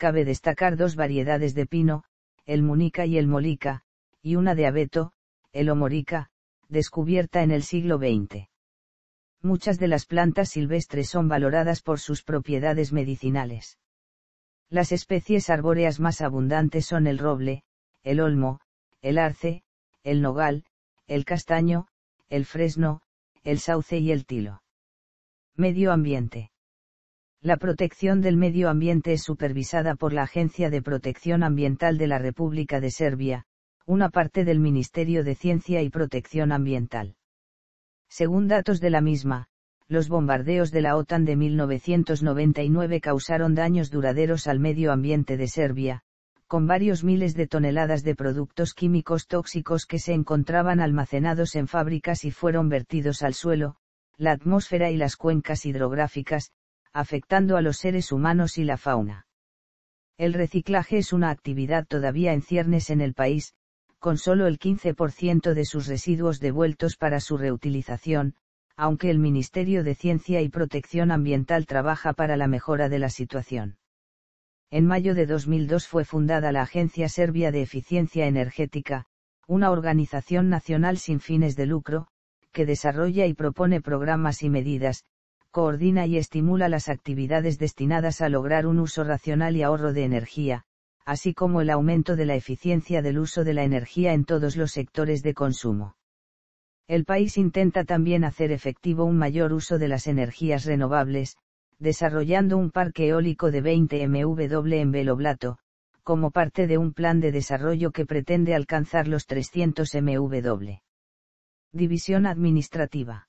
Speaker 1: cabe destacar dos variedades de pino, el munica y el molica, y una de abeto, el omorica, descubierta en el siglo XX. Muchas de las plantas silvestres son valoradas por sus propiedades medicinales. Las especies arbóreas más abundantes son el roble, el olmo, el arce, el nogal, el castaño, el fresno, el sauce y el tilo. Medio ambiente. La protección del medio ambiente es supervisada por la Agencia de Protección Ambiental de la República de Serbia, una parte del Ministerio de Ciencia y Protección Ambiental. Según datos de la misma, los bombardeos de la OTAN de 1999 causaron daños duraderos al medio ambiente de Serbia, con varios miles de toneladas de productos químicos tóxicos que se encontraban almacenados en fábricas y fueron vertidos al suelo, la atmósfera y las cuencas hidrográficas, afectando a los seres humanos y la fauna. El reciclaje es una actividad todavía en ciernes en el país, con solo el 15% de sus residuos devueltos para su reutilización, aunque el Ministerio de Ciencia y Protección Ambiental trabaja para la mejora de la situación. En mayo de 2002 fue fundada la Agencia Serbia de Eficiencia Energética, una organización nacional sin fines de lucro, que desarrolla y propone programas y medidas, coordina y estimula las actividades destinadas a lograr un uso racional y ahorro de energía, así como el aumento de la eficiencia del uso de la energía en todos los sectores de consumo. El país intenta también hacer efectivo un mayor uso de las energías renovables, desarrollando un parque eólico de 20 MW en veloblato, como parte de un plan de desarrollo que pretende alcanzar los 300 MW. División Administrativa.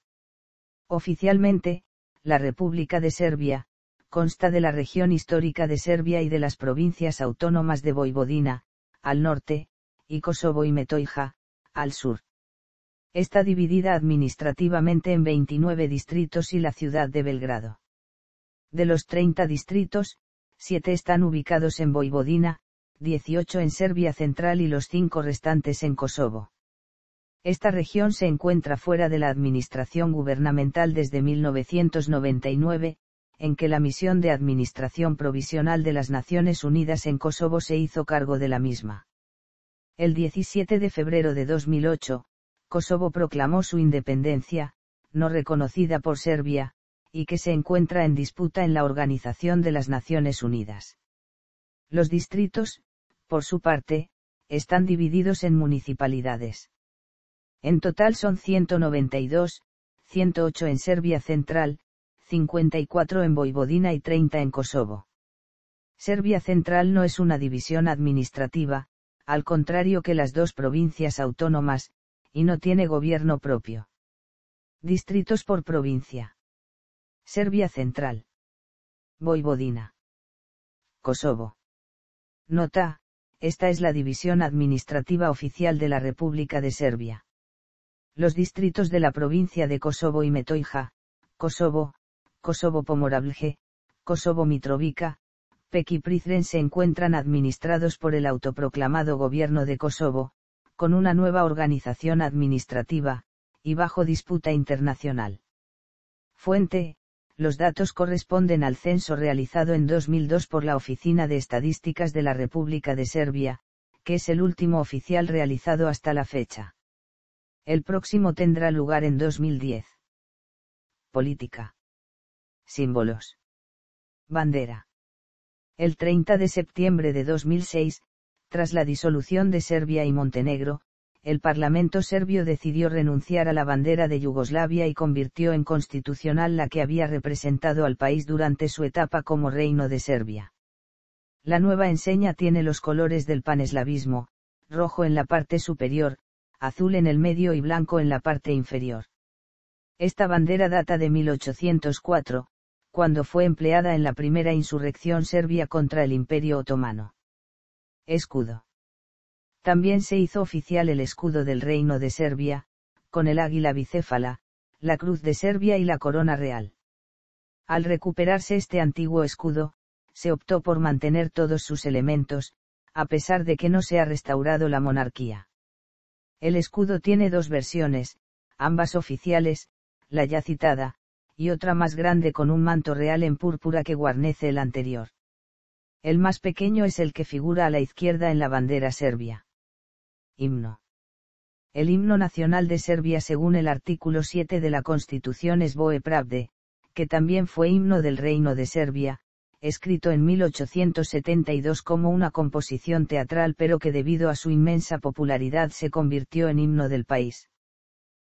Speaker 1: Oficialmente, la República de Serbia, consta de la región histórica de Serbia y de las provincias autónomas de Voivodina, al norte, y Kosovo y Metoija, al sur. Está dividida administrativamente en 29 distritos y la ciudad de Belgrado. De los 30 distritos, 7 están ubicados en Voivodina, 18 en Serbia Central y los 5 restantes en Kosovo. Esta región se encuentra fuera de la administración gubernamental desde 1999, en que la misión de administración provisional de las Naciones Unidas en Kosovo se hizo cargo de la misma. El 17 de febrero de 2008, Kosovo proclamó su independencia, no reconocida por Serbia, y que se encuentra en disputa en la Organización de las Naciones Unidas. Los distritos, por su parte, están divididos en municipalidades. En total son 192, 108 en Serbia Central, 54 en Vojvodina y 30 en Kosovo. Serbia Central no es una división administrativa, al contrario que las dos provincias autónomas, y no tiene gobierno propio. Distritos por provincia. Serbia Central. Vojvodina Kosovo. Nota, esta es la división administrativa oficial de la República de Serbia los distritos de la provincia de Kosovo y Metoija, Kosovo, Kosovo Pomoravlje, Kosovo Mitrovica, y se encuentran administrados por el autoproclamado gobierno de Kosovo, con una nueva organización administrativa, y bajo disputa internacional. Fuente, los datos corresponden al censo realizado en 2002 por la Oficina de Estadísticas de la República de Serbia, que es el último oficial realizado hasta la fecha. El próximo tendrá lugar en 2010. Política. Símbolos. Bandera. El 30 de septiembre de 2006, tras la disolución de Serbia y Montenegro, el Parlamento serbio decidió renunciar a la bandera de Yugoslavia y convirtió en constitucional la que había representado al país durante su etapa como Reino de Serbia. La nueva enseña tiene los colores del paneslavismo, rojo en la parte superior, azul en el medio y blanco en la parte inferior. Esta bandera data de 1804, cuando fue empleada en la primera insurrección serbia contra el Imperio Otomano. Escudo. También se hizo oficial el escudo del Reino de Serbia, con el águila bicéfala, la cruz de Serbia y la corona real. Al recuperarse este antiguo escudo, se optó por mantener todos sus elementos, a pesar de que no se ha restaurado la monarquía. El escudo tiene dos versiones, ambas oficiales, la ya citada, y otra más grande con un manto real en púrpura que guarnece el anterior. El más pequeño es el que figura a la izquierda en la bandera serbia. Himno. El himno nacional de Serbia según el artículo 7 de la Constitución es Boe Pravde, que también fue himno del Reino de Serbia, escrito en 1872 como una composición teatral pero que debido a su inmensa popularidad se convirtió en himno del país.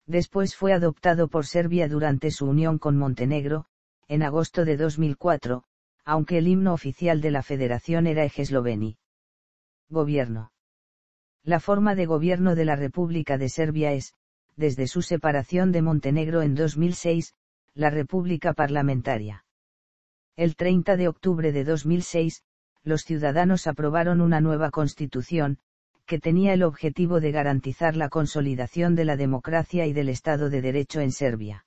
Speaker 1: Después fue adoptado por Serbia durante su unión con Montenegro, en agosto de 2004, aunque el himno oficial de la federación era Ejesloveni. Gobierno. La forma de gobierno de la República de Serbia es, desde su separación de Montenegro en 2006, la República Parlamentaria. El 30 de octubre de 2006, los ciudadanos aprobaron una nueva constitución, que tenía el objetivo de garantizar la consolidación de la democracia y del Estado de Derecho en Serbia.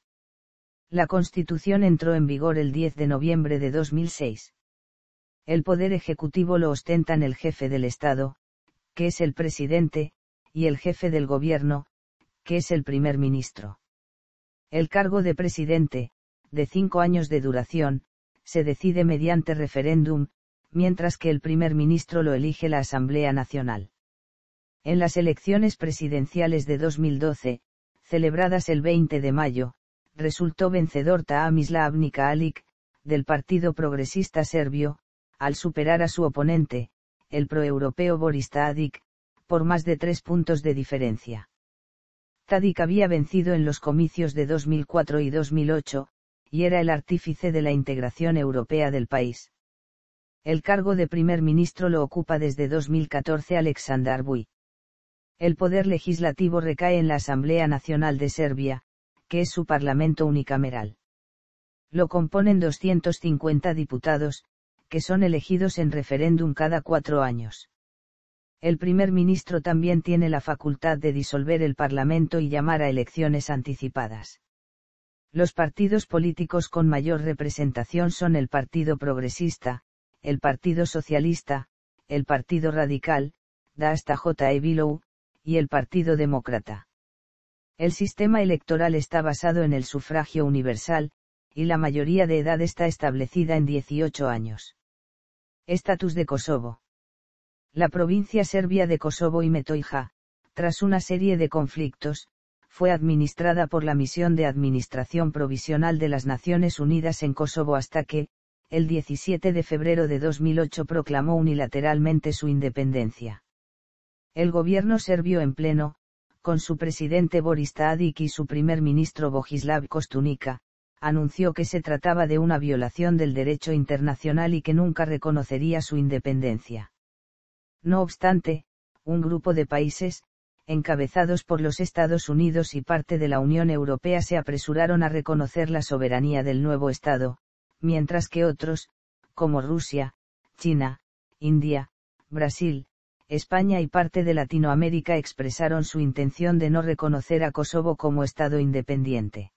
Speaker 1: La Constitución entró en vigor el 10 de noviembre de 2006. El poder ejecutivo lo ostentan el jefe del Estado, que es el presidente, y el jefe del gobierno, que es el primer ministro. El cargo de presidente, de cinco años de duración, se decide mediante referéndum, mientras que el primer ministro lo elige la Asamblea Nacional. En las elecciones presidenciales de 2012, celebradas el 20 de mayo, resultó vencedor Taamislav alik del Partido Progresista Serbio, al superar a su oponente, el proeuropeo Boris Tadic, por más de tres puntos de diferencia. Tadic había vencido en los comicios de 2004 y 2008, y era el artífice de la integración europea del país. El cargo de primer ministro lo ocupa desde 2014 Aleksandar Bui. El poder legislativo recae en la Asamblea Nacional de Serbia, que es su parlamento unicameral. Lo componen 250 diputados, que son elegidos en referéndum cada cuatro años. El primer ministro también tiene la facultad de disolver el Parlamento y llamar a elecciones anticipadas. Los partidos políticos con mayor representación son el Partido Progresista, el Partido Socialista, el Partido Radical, da hasta J.E. y el Partido Demócrata. El sistema electoral está basado en el sufragio universal, y la mayoría de edad está establecida en 18 años. Estatus de Kosovo. La provincia serbia de Kosovo y Metoija, tras una serie de conflictos, fue administrada por la Misión de Administración Provisional de las Naciones Unidas en Kosovo hasta que, el 17 de febrero de 2008 proclamó unilateralmente su independencia. El gobierno serbio en pleno, con su presidente Boris Tadic y su primer ministro bojislav Kostunica, anunció que se trataba de una violación del derecho internacional y que nunca reconocería su independencia. No obstante, un grupo de países, encabezados por los Estados Unidos y parte de la Unión Europea se apresuraron a reconocer la soberanía del nuevo Estado, mientras que otros, como Rusia, China, India, Brasil, España y parte de Latinoamérica expresaron su intención de no reconocer a Kosovo como Estado independiente.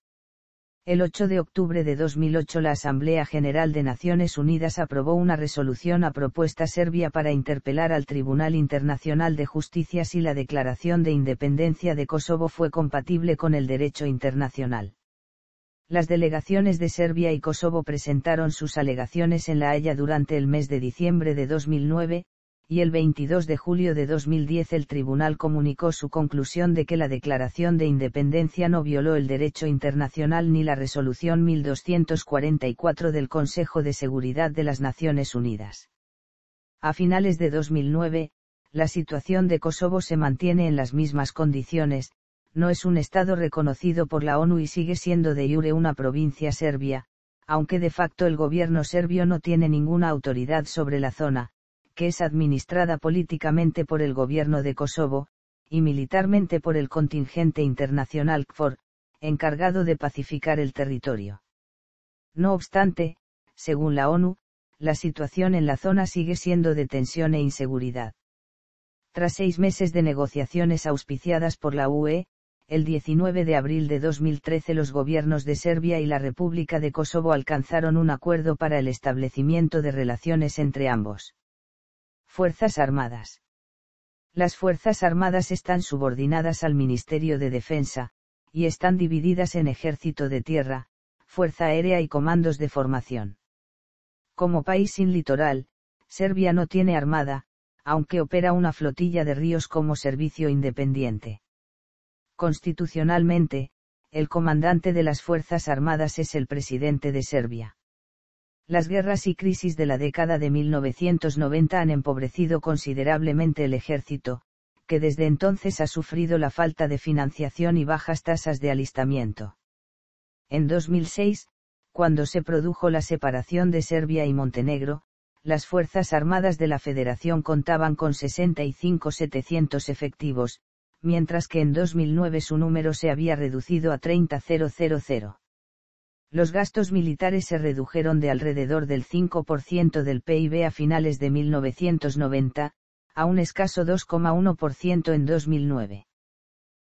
Speaker 1: El 8 de octubre de 2008 la Asamblea General de Naciones Unidas aprobó una resolución a propuesta serbia para interpelar al Tribunal Internacional de Justicia si la declaración de independencia de Kosovo fue compatible con el derecho internacional. Las delegaciones de Serbia y Kosovo presentaron sus alegaciones en La Haya durante el mes de diciembre de 2009, y el 22 de julio de 2010 el tribunal comunicó su conclusión de que la Declaración de Independencia no violó el derecho internacional ni la Resolución 1244 del Consejo de Seguridad de las Naciones Unidas. A finales de 2009, la situación de Kosovo se mantiene en las mismas condiciones, no es un Estado reconocido por la ONU y sigue siendo de Iure una provincia serbia, aunque de facto el gobierno serbio no tiene ninguna autoridad sobre la zona, que es administrada políticamente por el gobierno de Kosovo, y militarmente por el contingente internacional KFOR, encargado de pacificar el territorio. No obstante, según la ONU, la situación en la zona sigue siendo de tensión e inseguridad. Tras seis meses de negociaciones auspiciadas por la UE, el 19 de abril de 2013 los gobiernos de Serbia y la República de Kosovo alcanzaron un acuerdo para el establecimiento de relaciones entre ambos. Fuerzas Armadas. Las Fuerzas Armadas están subordinadas al Ministerio de Defensa, y están divididas en Ejército de Tierra, Fuerza Aérea y Comandos de Formación. Como país sin litoral, Serbia no tiene armada, aunque opera una flotilla de ríos como servicio independiente. Constitucionalmente, el comandante de las Fuerzas Armadas es el presidente de Serbia. Las guerras y crisis de la década de 1990 han empobrecido considerablemente el ejército, que desde entonces ha sufrido la falta de financiación y bajas tasas de alistamiento. En 2006, cuando se produjo la separación de Serbia y Montenegro, las Fuerzas Armadas de la Federación contaban con 65.700 efectivos, mientras que en 2009 su número se había reducido a 30.000 los gastos militares se redujeron de alrededor del 5% del PIB a finales de 1990, a un escaso 2,1% en 2009.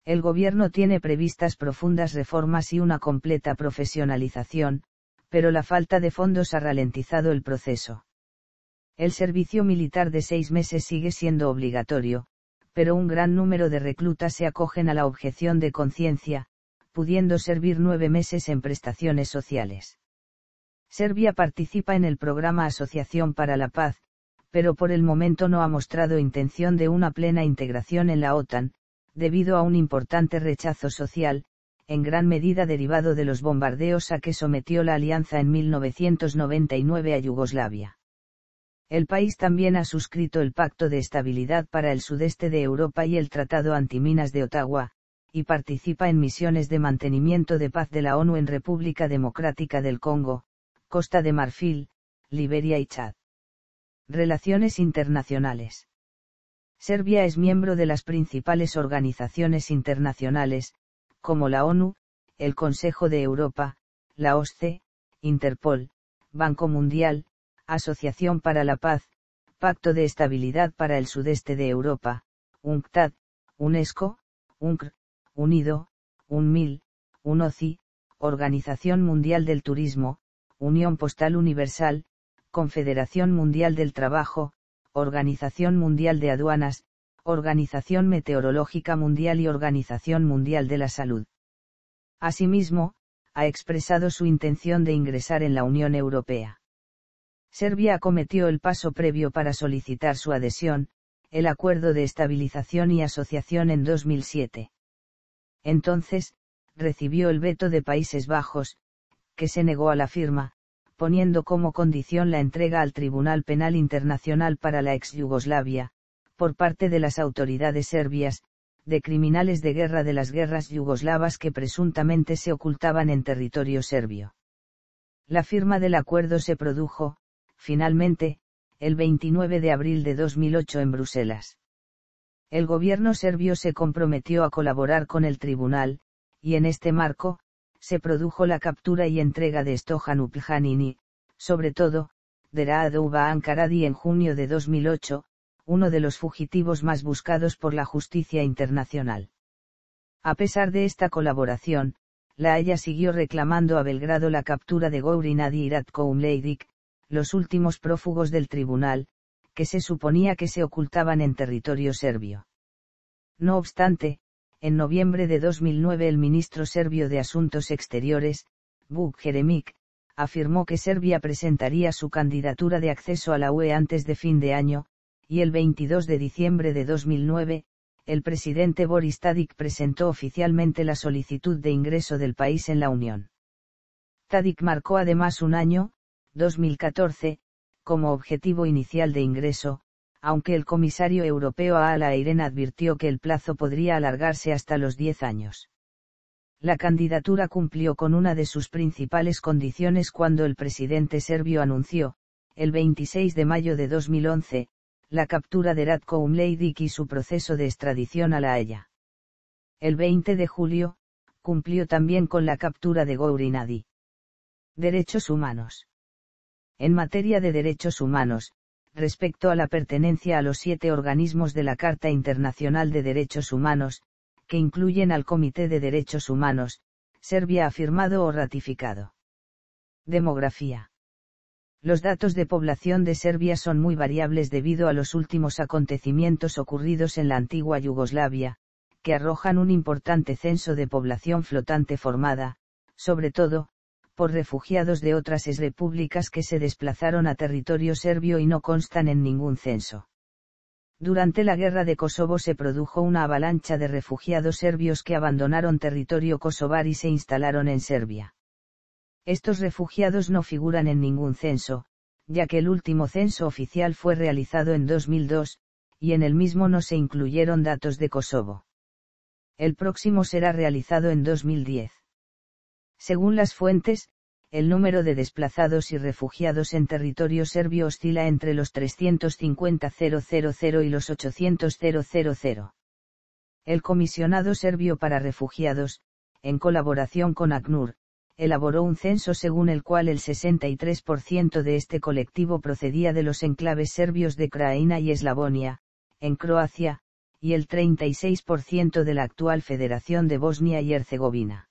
Speaker 1: El gobierno tiene previstas profundas reformas y una completa profesionalización, pero la falta de fondos ha ralentizado el proceso. El servicio militar de seis meses sigue siendo obligatorio, pero un gran número de reclutas se acogen a la objeción de conciencia, pudiendo servir nueve meses en prestaciones sociales. Serbia participa en el programa Asociación para la Paz, pero por el momento no ha mostrado intención de una plena integración en la OTAN, debido a un importante rechazo social, en gran medida derivado de los bombardeos a que sometió la alianza en 1999 a Yugoslavia. El país también ha suscrito el Pacto de Estabilidad para el Sudeste de Europa y el Tratado Antiminas de Ottawa, y participa en misiones de mantenimiento de paz de la ONU en República Democrática del Congo, Costa de Marfil, Liberia y Chad. Relaciones internacionales. Serbia es miembro de las principales organizaciones internacionales, como la ONU, el Consejo de Europa, la OSCE, Interpol, Banco Mundial, Asociación para la Paz, Pacto de Estabilidad para el Sudeste de Europa, UNCTAD, UNESCO, UNCR, unido, UNMIL, UNOCI, Organización Mundial del Turismo, Unión Postal Universal, Confederación Mundial del Trabajo, Organización Mundial de Aduanas, Organización Meteorológica Mundial y Organización Mundial de la Salud. Asimismo, ha expresado su intención de ingresar en la Unión Europea. Serbia acometió el paso previo para solicitar su adhesión, el Acuerdo de Estabilización y Asociación en 2007. Entonces, recibió el veto de Países Bajos, que se negó a la firma, poniendo como condición la entrega al Tribunal Penal Internacional para la ex Yugoslavia, por parte de las autoridades serbias, de criminales de guerra de las guerras yugoslavas que presuntamente se ocultaban en territorio serbio. La firma del acuerdo se produjo, finalmente, el 29 de abril de 2008 en Bruselas el gobierno serbio se comprometió a colaborar con el tribunal, y en este marco, se produjo la captura y entrega de Stojan Upljanini, sobre todo, de Raad Ankaradi en junio de 2008, uno de los fugitivos más buscados por la justicia internacional. A pesar de esta colaboración, la Haya siguió reclamando a Belgrado la captura de Gourinadi Ratko Umleidik, los últimos prófugos del tribunal, que se suponía que se ocultaban en territorio serbio. No obstante, en noviembre de 2009 el ministro serbio de Asuntos Exteriores, Vuk Jeremic, afirmó que Serbia presentaría su candidatura de acceso a la UE antes de fin de año, y el 22 de diciembre de 2009, el presidente Boris Tadic presentó oficialmente la solicitud de ingreso del país en la Unión. Tadic marcó además un año, 2014, como objetivo inicial de ingreso, aunque el comisario europeo A. Alairén advirtió que el plazo podría alargarse hasta los 10 años. La candidatura cumplió con una de sus principales condiciones cuando el presidente serbio anunció, el 26 de mayo de 2011, la captura de Ratko Umleidik y su proceso de extradición a La Haya. El 20 de julio, cumplió también con la captura de Gourinadi. Derechos humanos en materia de derechos humanos, respecto a la pertenencia a los siete organismos de la Carta Internacional de Derechos Humanos, que incluyen al Comité de Derechos Humanos, Serbia ha firmado o ratificado. Demografía. Los datos de población de Serbia son muy variables debido a los últimos acontecimientos ocurridos en la antigua Yugoslavia, que arrojan un importante censo de población flotante formada, sobre todo, por refugiados de otras repúblicas que se desplazaron a territorio serbio y no constan en ningún censo. Durante la guerra de Kosovo se produjo una avalancha de refugiados serbios que abandonaron territorio kosovar y se instalaron en Serbia. Estos refugiados no figuran en ningún censo, ya que el último censo oficial fue realizado en 2002, y en el mismo no se incluyeron datos de Kosovo. El próximo será realizado en 2010. Según las fuentes, el número de desplazados y refugiados en territorio serbio oscila entre los 350.000 y los 800.000. El comisionado serbio para refugiados, en colaboración con ACNUR, elaboró un censo según el cual el 63% de este colectivo procedía de los enclaves serbios de Kraina y Eslavonia, en Croacia, y el 36% de la actual Federación de Bosnia y Herzegovina.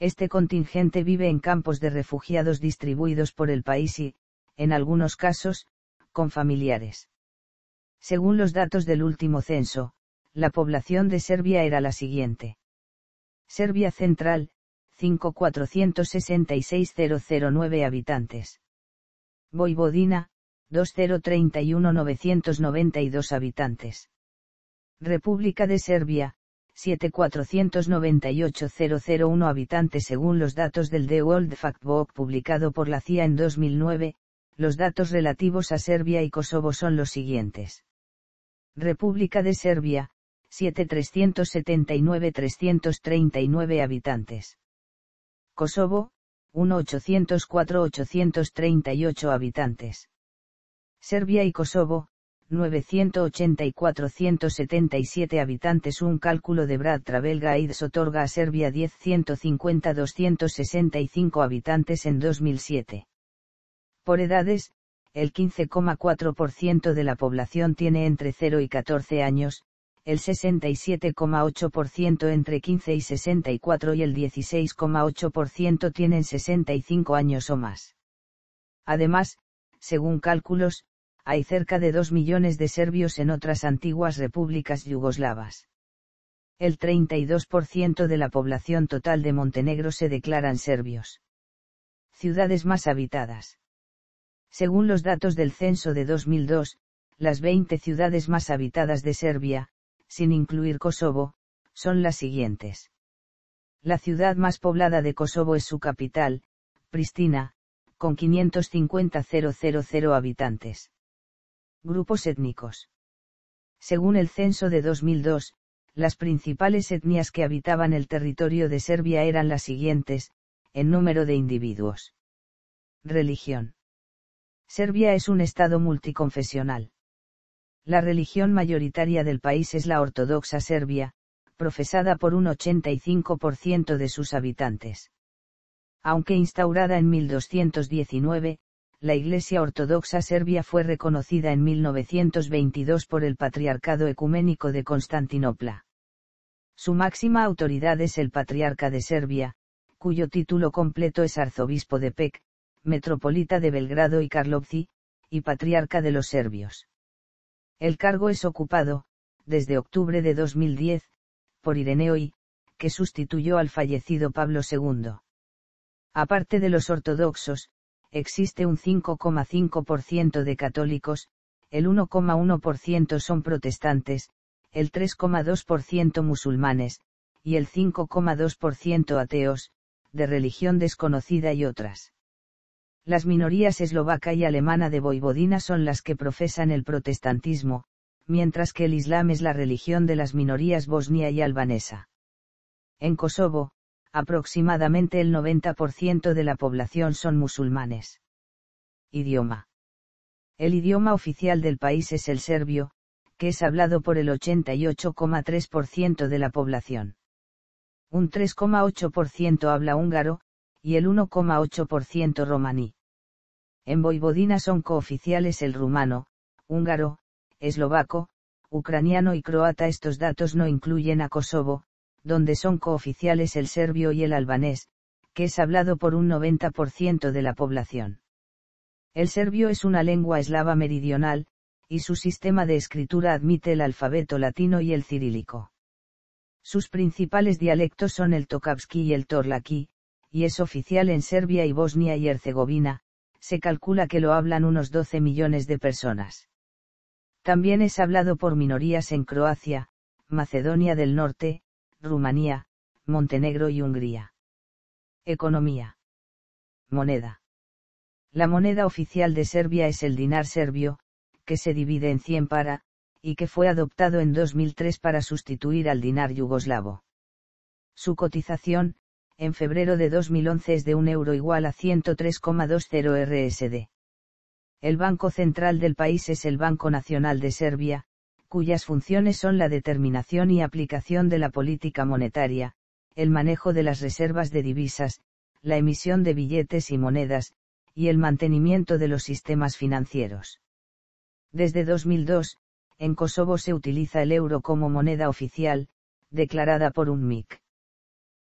Speaker 1: Este contingente vive en campos de refugiados distribuidos por el país y, en algunos casos, con familiares. Según los datos del último censo, la población de Serbia era la siguiente. Serbia Central, 5.466.009 habitantes. Voivodina, 2.031.992 habitantes. República de Serbia, 7498001 habitantes según los datos del The World Factbook publicado por la CIA en 2009, los datos relativos a Serbia y Kosovo son los siguientes. República de Serbia, 7.379.339 habitantes. Kosovo, 1.804.838 habitantes. Serbia y Kosovo, 984-177 habitantes. Un cálculo de Brad y otorga a Serbia 10 150 265 habitantes en 2007. Por edades, el 15,4% de la población tiene entre 0 y 14 años, el 67,8% entre 15 y 64 y el 16,8% tienen 65 años o más. Además, según cálculos, hay cerca de 2 millones de serbios en otras antiguas repúblicas yugoslavas. El 32% de la población total de Montenegro se declaran serbios. Ciudades más habitadas. Según los datos del censo de 2002, las 20 ciudades más habitadas de Serbia, sin incluir Kosovo, son las siguientes. La ciudad más poblada de Kosovo es su capital, Pristina, con 550.000 habitantes. Grupos étnicos. Según el censo de 2002, las principales etnias que habitaban el territorio de Serbia eran las siguientes, en número de individuos. Religión. Serbia es un estado multiconfesional. La religión mayoritaria del país es la ortodoxa serbia, profesada por un 85% de sus habitantes. Aunque instaurada en 1219, la Iglesia Ortodoxa Serbia fue reconocida en 1922 por el Patriarcado Ecuménico de Constantinopla. Su máxima autoridad es el Patriarca de Serbia, cuyo título completo es Arzobispo de Pec, Metropolita de Belgrado y Karlovci, y Patriarca de los Serbios. El cargo es ocupado, desde octubre de 2010, por Ireneo I, que sustituyó al fallecido Pablo II. Aparte de los ortodoxos, existe un 5,5% de católicos, el 1,1% son protestantes, el 3,2% musulmanes, y el 5,2% ateos, de religión desconocida y otras. Las minorías eslovaca y alemana de Voivodina son las que profesan el protestantismo, mientras que el Islam es la religión de las minorías bosnia y albanesa. En Kosovo, aproximadamente el 90% de la población son musulmanes. Idioma. El idioma oficial del país es el serbio, que es hablado por el 88,3% de la población. Un 3,8% habla húngaro, y el 1,8% romaní. En Voivodina son cooficiales el rumano, húngaro, eslovaco, ucraniano y croata. Estos datos no incluyen a Kosovo, donde son cooficiales el serbio y el albanés, que es hablado por un 90% de la población. El serbio es una lengua eslava meridional, y su sistema de escritura admite el alfabeto latino y el cirílico. Sus principales dialectos son el tokavski y el torlaki, y es oficial en Serbia y Bosnia y Herzegovina, se calcula que lo hablan unos 12 millones de personas. También es hablado por minorías en Croacia, Macedonia del Norte, Rumanía, Montenegro y Hungría. Economía. Moneda. La moneda oficial de Serbia es el dinar serbio, que se divide en 100 para, y que fue adoptado en 2003 para sustituir al dinar yugoslavo. Su cotización, en febrero de 2011 es de un euro igual a 103,20 RSD. El Banco Central del país es el Banco Nacional de Serbia, cuyas funciones son la determinación y aplicación de la política monetaria, el manejo de las reservas de divisas, la emisión de billetes y monedas, y el mantenimiento de los sistemas financieros. Desde 2002, en Kosovo se utiliza el euro como moneda oficial, declarada por un MIC.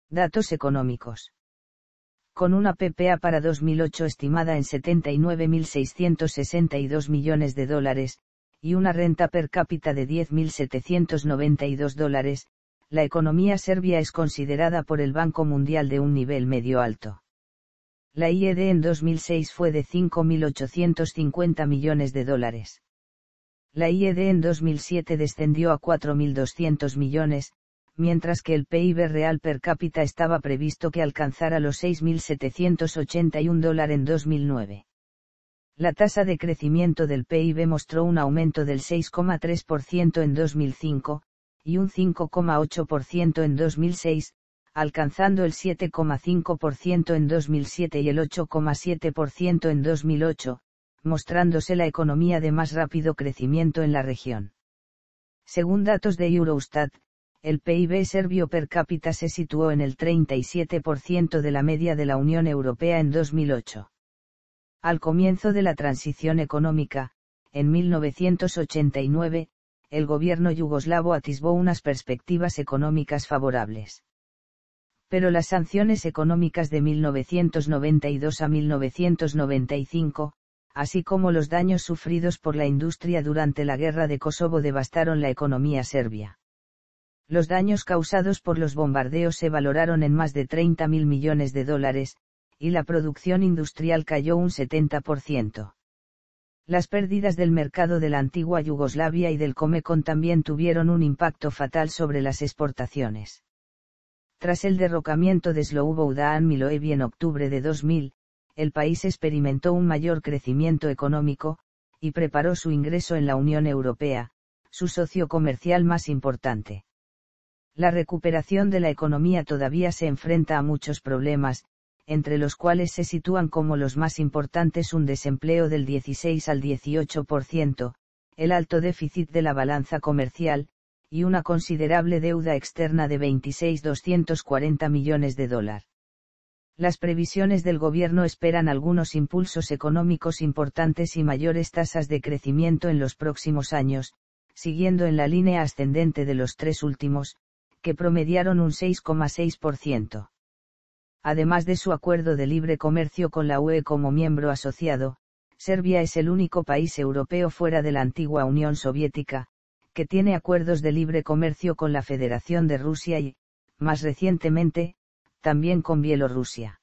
Speaker 1: Datos económicos. Con una PPA para 2008 estimada en 79.662 millones de dólares, y una renta per cápita de 10.792 dólares, la economía serbia es considerada por el Banco Mundial de un nivel medio alto. La IED en 2006 fue de 5.850 millones de dólares. La IED en 2007 descendió a 4.200 millones, mientras que el PIB real per cápita estaba previsto que alcanzara los 6.781 dólares en 2009 la tasa de crecimiento del PIB mostró un aumento del 6,3% en 2005, y un 5,8% en 2006, alcanzando el 7,5% en 2007 y el 8,7% en 2008, mostrándose la economía de más rápido crecimiento en la región. Según datos de Eurostat, el PIB serbio per cápita se situó en el 37% de la media de la Unión Europea en 2008. Al comienzo de la transición económica, en 1989, el gobierno yugoslavo atisbó unas perspectivas económicas favorables. Pero las sanciones económicas de 1992 a 1995, así como los daños sufridos por la industria durante la guerra de Kosovo devastaron la economía serbia. Los daños causados por los bombardeos se valoraron en más de 30 mil millones de dólares, y la producción industrial cayó un 70%. Las pérdidas del mercado de la antigua Yugoslavia y del Comecon también tuvieron un impacto fatal sobre las exportaciones. Tras el derrocamiento de Slobodan Miloevi en octubre de 2000, el país experimentó un mayor crecimiento económico, y preparó su ingreso en la Unión Europea, su socio comercial más importante. La recuperación de la economía todavía se enfrenta a muchos problemas, entre los cuales se sitúan como los más importantes un desempleo del 16 al 18%, el alto déficit de la balanza comercial, y una considerable deuda externa de 26.240 millones de dólares. Las previsiones del gobierno esperan algunos impulsos económicos importantes y mayores tasas de crecimiento en los próximos años, siguiendo en la línea ascendente de los tres últimos, que promediaron un 6,6% además de su acuerdo de libre comercio con la UE como miembro asociado, Serbia es el único país europeo fuera de la antigua Unión Soviética, que tiene acuerdos de libre comercio con la Federación de Rusia y, más recientemente, también con Bielorrusia.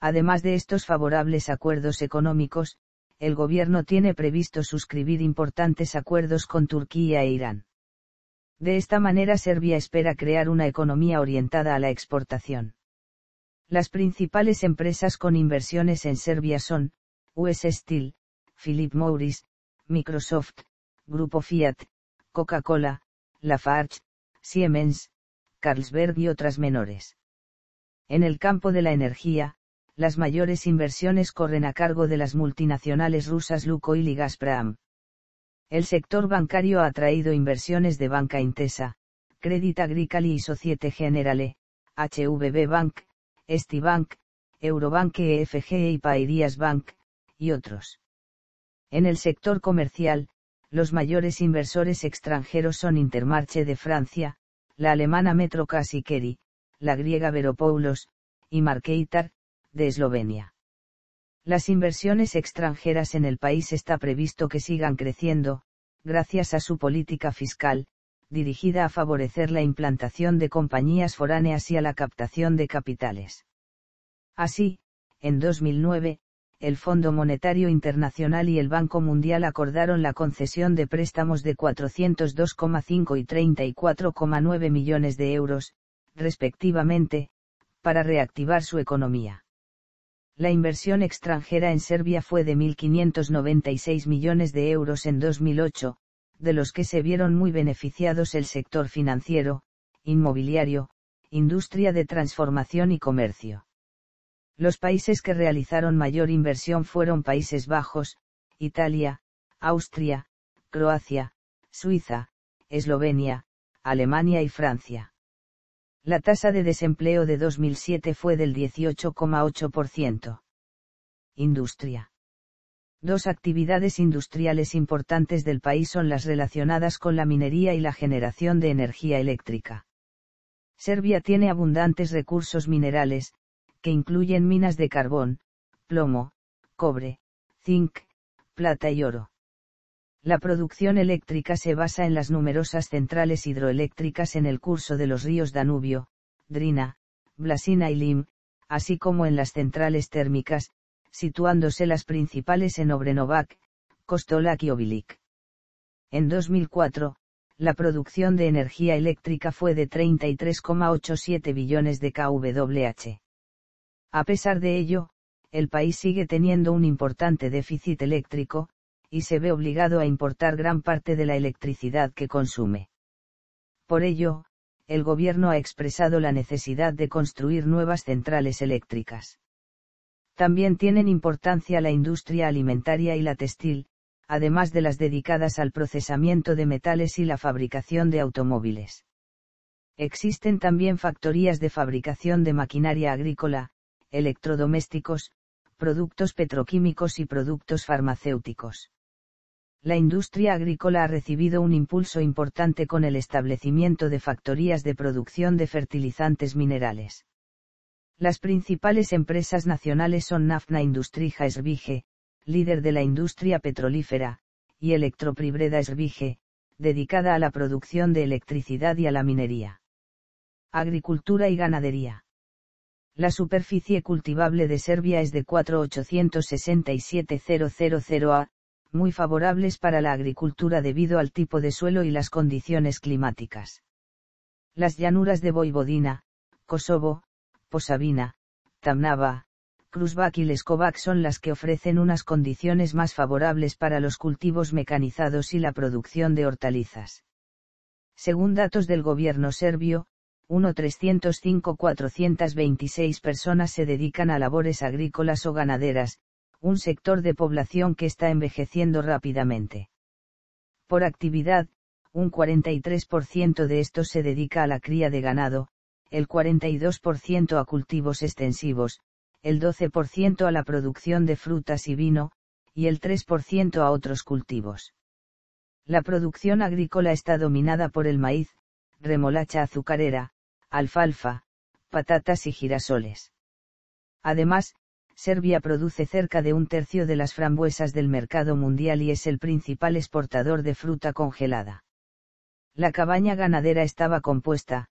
Speaker 1: Además de estos favorables acuerdos económicos, el gobierno tiene previsto suscribir importantes acuerdos con Turquía e Irán. De esta manera Serbia espera crear una economía orientada a la exportación. Las principales empresas con inversiones en Serbia son, US Steel, Philip Morris, Microsoft, Grupo Fiat, Coca-Cola, Lafarge, Siemens, Carlsberg y otras menores. En el campo de la energía, las mayores inversiones corren a cargo de las multinacionales rusas Lukoil y Gazprom. El sector bancario ha traído inversiones de Banca Intesa, Credit Agricole y Societe Generale, HVB Bank, Estibank, Eurobank EFG e y Paidias Bank, y otros. En el sector comercial, los mayores inversores extranjeros son Intermarche de Francia, la alemana Metro Keri, la griega Veropoulos, y Markeitar, de Eslovenia. Las inversiones extranjeras en el país está previsto que sigan creciendo, gracias a su política fiscal, dirigida a favorecer la implantación de compañías foráneas y a la captación de capitales. Así, en 2009, el Fondo Monetario Internacional y el Banco Mundial acordaron la concesión de préstamos de 402,5 y 34,9 millones de euros, respectivamente, para reactivar su economía. La inversión extranjera en Serbia fue de 1.596 millones de euros en 2008, de los que se vieron muy beneficiados el sector financiero, inmobiliario, industria de transformación y comercio. Los países que realizaron mayor inversión fueron Países Bajos, Italia, Austria, Croacia, Suiza, Eslovenia, Alemania y Francia. La tasa de desempleo de 2007 fue del 18,8%. Industria. Dos actividades industriales importantes del país son las relacionadas con la minería y la generación de energía eléctrica. Serbia tiene abundantes recursos minerales, que incluyen minas de carbón, plomo, cobre, zinc, plata y oro. La producción eléctrica se basa en las numerosas centrales hidroeléctricas en el curso de los ríos Danubio, Drina, Blasina y Lim, así como en las centrales térmicas, situándose las principales en Obrenovac, Kostolac y Obilic. En 2004, la producción de energía eléctrica fue de 33,87 billones de kWh. A pesar de ello, el país sigue teniendo un importante déficit eléctrico, y se ve obligado a importar gran parte de la electricidad que consume. Por ello, el gobierno ha expresado la necesidad de construir nuevas centrales eléctricas. También tienen importancia la industria alimentaria y la textil, además de las dedicadas al procesamiento de metales y la fabricación de automóviles. Existen también factorías de fabricación de maquinaria agrícola, electrodomésticos, productos petroquímicos y productos farmacéuticos. La industria agrícola ha recibido un impulso importante con el establecimiento de factorías de producción de fertilizantes minerales. Las principales empresas nacionales son Nafna Industrija Esbige, líder de la industria petrolífera, y Electropribreda Esbige, dedicada a la producción de electricidad y a la minería. Agricultura y ganadería. La superficie cultivable de Serbia es de 4.867.000 a, muy favorables para la agricultura debido al tipo de suelo y las condiciones climáticas. Las llanuras de Voivodina, Kosovo, Posavina, Tamnava, Cruzback y Leskovac son las que ofrecen unas condiciones más favorables para los cultivos mecanizados y la producción de hortalizas. Según datos del gobierno serbio, 1.305.426 personas se dedican a labores agrícolas o ganaderas, un sector de población que está envejeciendo rápidamente. Por actividad, un 43% de estos se dedica a la cría de ganado, el 42% a cultivos extensivos, el 12% a la producción de frutas y vino, y el 3% a otros cultivos. La producción agrícola está dominada por el maíz, remolacha azucarera, alfalfa, patatas y girasoles. Además, Serbia produce cerca de un tercio de las frambuesas del mercado mundial y es el principal exportador de fruta congelada. La cabaña ganadera estaba compuesta,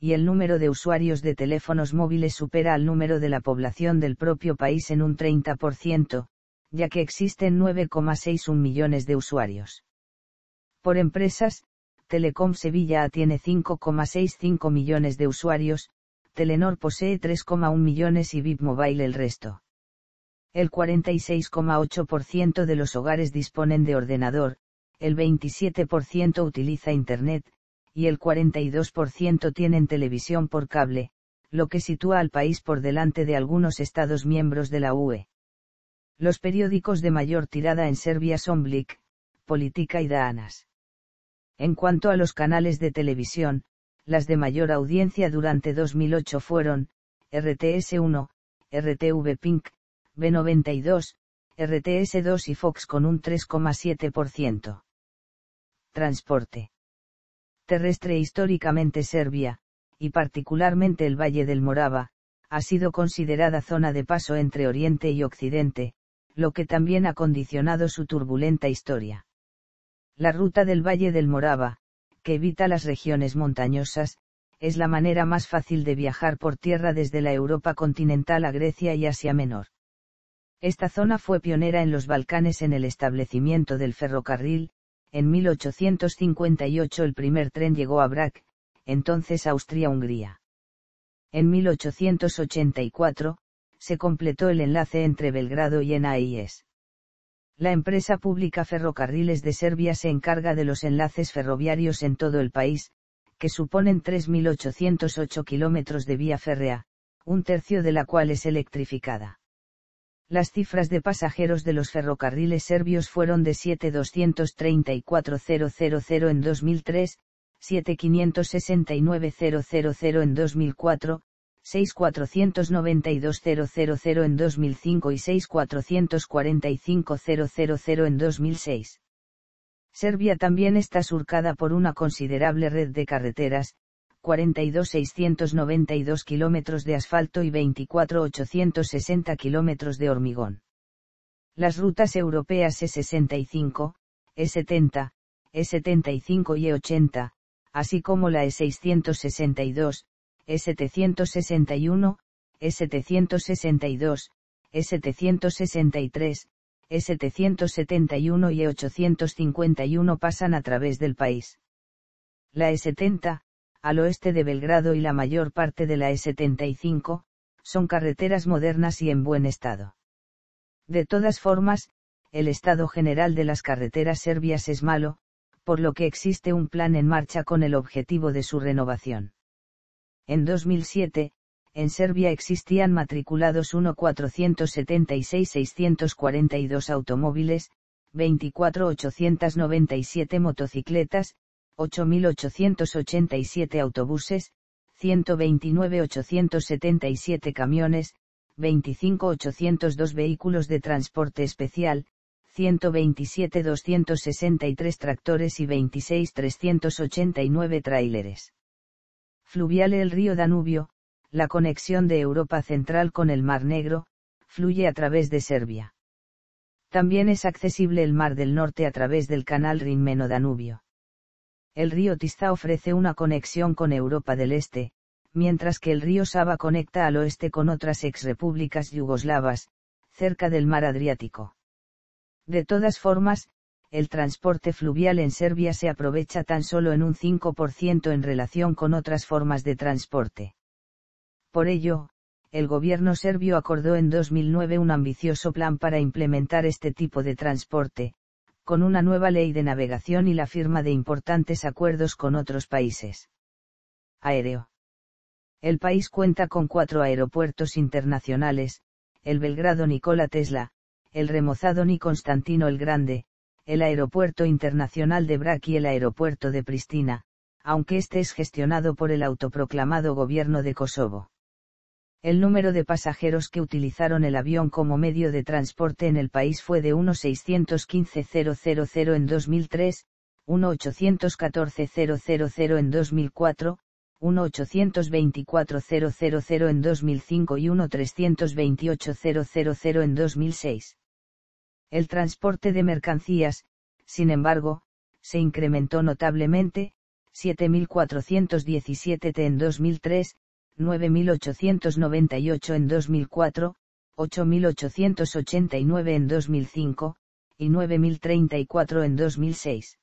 Speaker 1: y el número de usuarios de teléfonos móviles supera al número de la población del propio país en un 30%, ya que existen 9,61 millones de usuarios. Por empresas, Telecom Sevilla tiene 5,65 millones de usuarios, Telenor posee 3,1 millones y Vipmobile el resto. El 46,8% de los hogares disponen de ordenador, el 27% utiliza Internet, y el 42% tienen televisión por cable, lo que sitúa al país por delante de algunos estados miembros de la UE. Los periódicos de mayor tirada en Serbia son Blik, Politika y Daanas. En cuanto a los canales de televisión, las de mayor audiencia durante 2008 fueron RTS1, RTV Pink, B92, RTS2 y Fox con un 3,7%. Transporte terrestre e históricamente Serbia, y particularmente el Valle del Morava, ha sido considerada zona de paso entre Oriente y Occidente, lo que también ha condicionado su turbulenta historia. La ruta del Valle del Morava, que evita las regiones montañosas, es la manera más fácil de viajar por tierra desde la Europa continental a Grecia y Asia Menor. Esta zona fue pionera en los Balcanes en el establecimiento del ferrocarril, en 1858 el primer tren llegó a Brac, entonces Austria-Hungría. En 1884, se completó el enlace entre Belgrado y NAIS. La empresa pública Ferrocarriles de Serbia se encarga de los enlaces ferroviarios en todo el país, que suponen 3.808 kilómetros de vía férrea, un tercio de la cual es electrificada las cifras de pasajeros de los ferrocarriles serbios fueron de 7.234.000 en 2003, 7.569.000 en 2004, 6.492.000 en 2005 y 6.445.000 en 2006. Serbia también está surcada por una considerable red de carreteras, 42.692 kilómetros de asfalto y 24.860 kilómetros de hormigón. Las rutas europeas E65, E70, E75 y E80, e e así como la E662, E761, E762, E763, E771 y E851 e pasan a través del país. La E70, al oeste de Belgrado y la mayor parte de la E75, son carreteras modernas y en buen estado. De todas formas, el estado general de las carreteras serbias es malo, por lo que existe un plan en marcha con el objetivo de su renovación. En 2007, en Serbia existían matriculados 1.476.642 automóviles, 24.897 motocicletas, 8.887 autobuses, 129.877 camiones, 25.802 vehículos de transporte especial, 127.263 tractores y 26.389 tráileres. Fluvial El río Danubio, la conexión de Europa Central con el Mar Negro, fluye a través de Serbia. También es accesible el Mar del Norte a través del canal Rinmeno-Danubio el río Tista ofrece una conexión con Europa del Este, mientras que el río Sava conecta al oeste con otras exrepúblicas yugoslavas, cerca del mar Adriático. De todas formas, el transporte fluvial en Serbia se aprovecha tan solo en un 5% en relación con otras formas de transporte. Por ello, el gobierno serbio acordó en 2009 un ambicioso plan para implementar este tipo de transporte, con una nueva ley de navegación y la firma de importantes acuerdos con otros países. Aéreo. El país cuenta con cuatro aeropuertos internacionales, el Belgrado Nikola Tesla, el remozado Ni Constantino el Grande, el Aeropuerto Internacional de Brac y el Aeropuerto de Pristina, aunque este es gestionado por el autoproclamado gobierno de Kosovo. El número de pasajeros que utilizaron el avión como medio de transporte en el país fue de 1.615.000 en 2003, 1.814.000 en 2004, 1.824.000 en 2005 y 1.328.000 en 2006. El transporte de mercancías, sin embargo, se incrementó notablemente, 7.417 t en 2003, 9.898 en 2004, 8.889 en 2005, y 9.034 en 2006.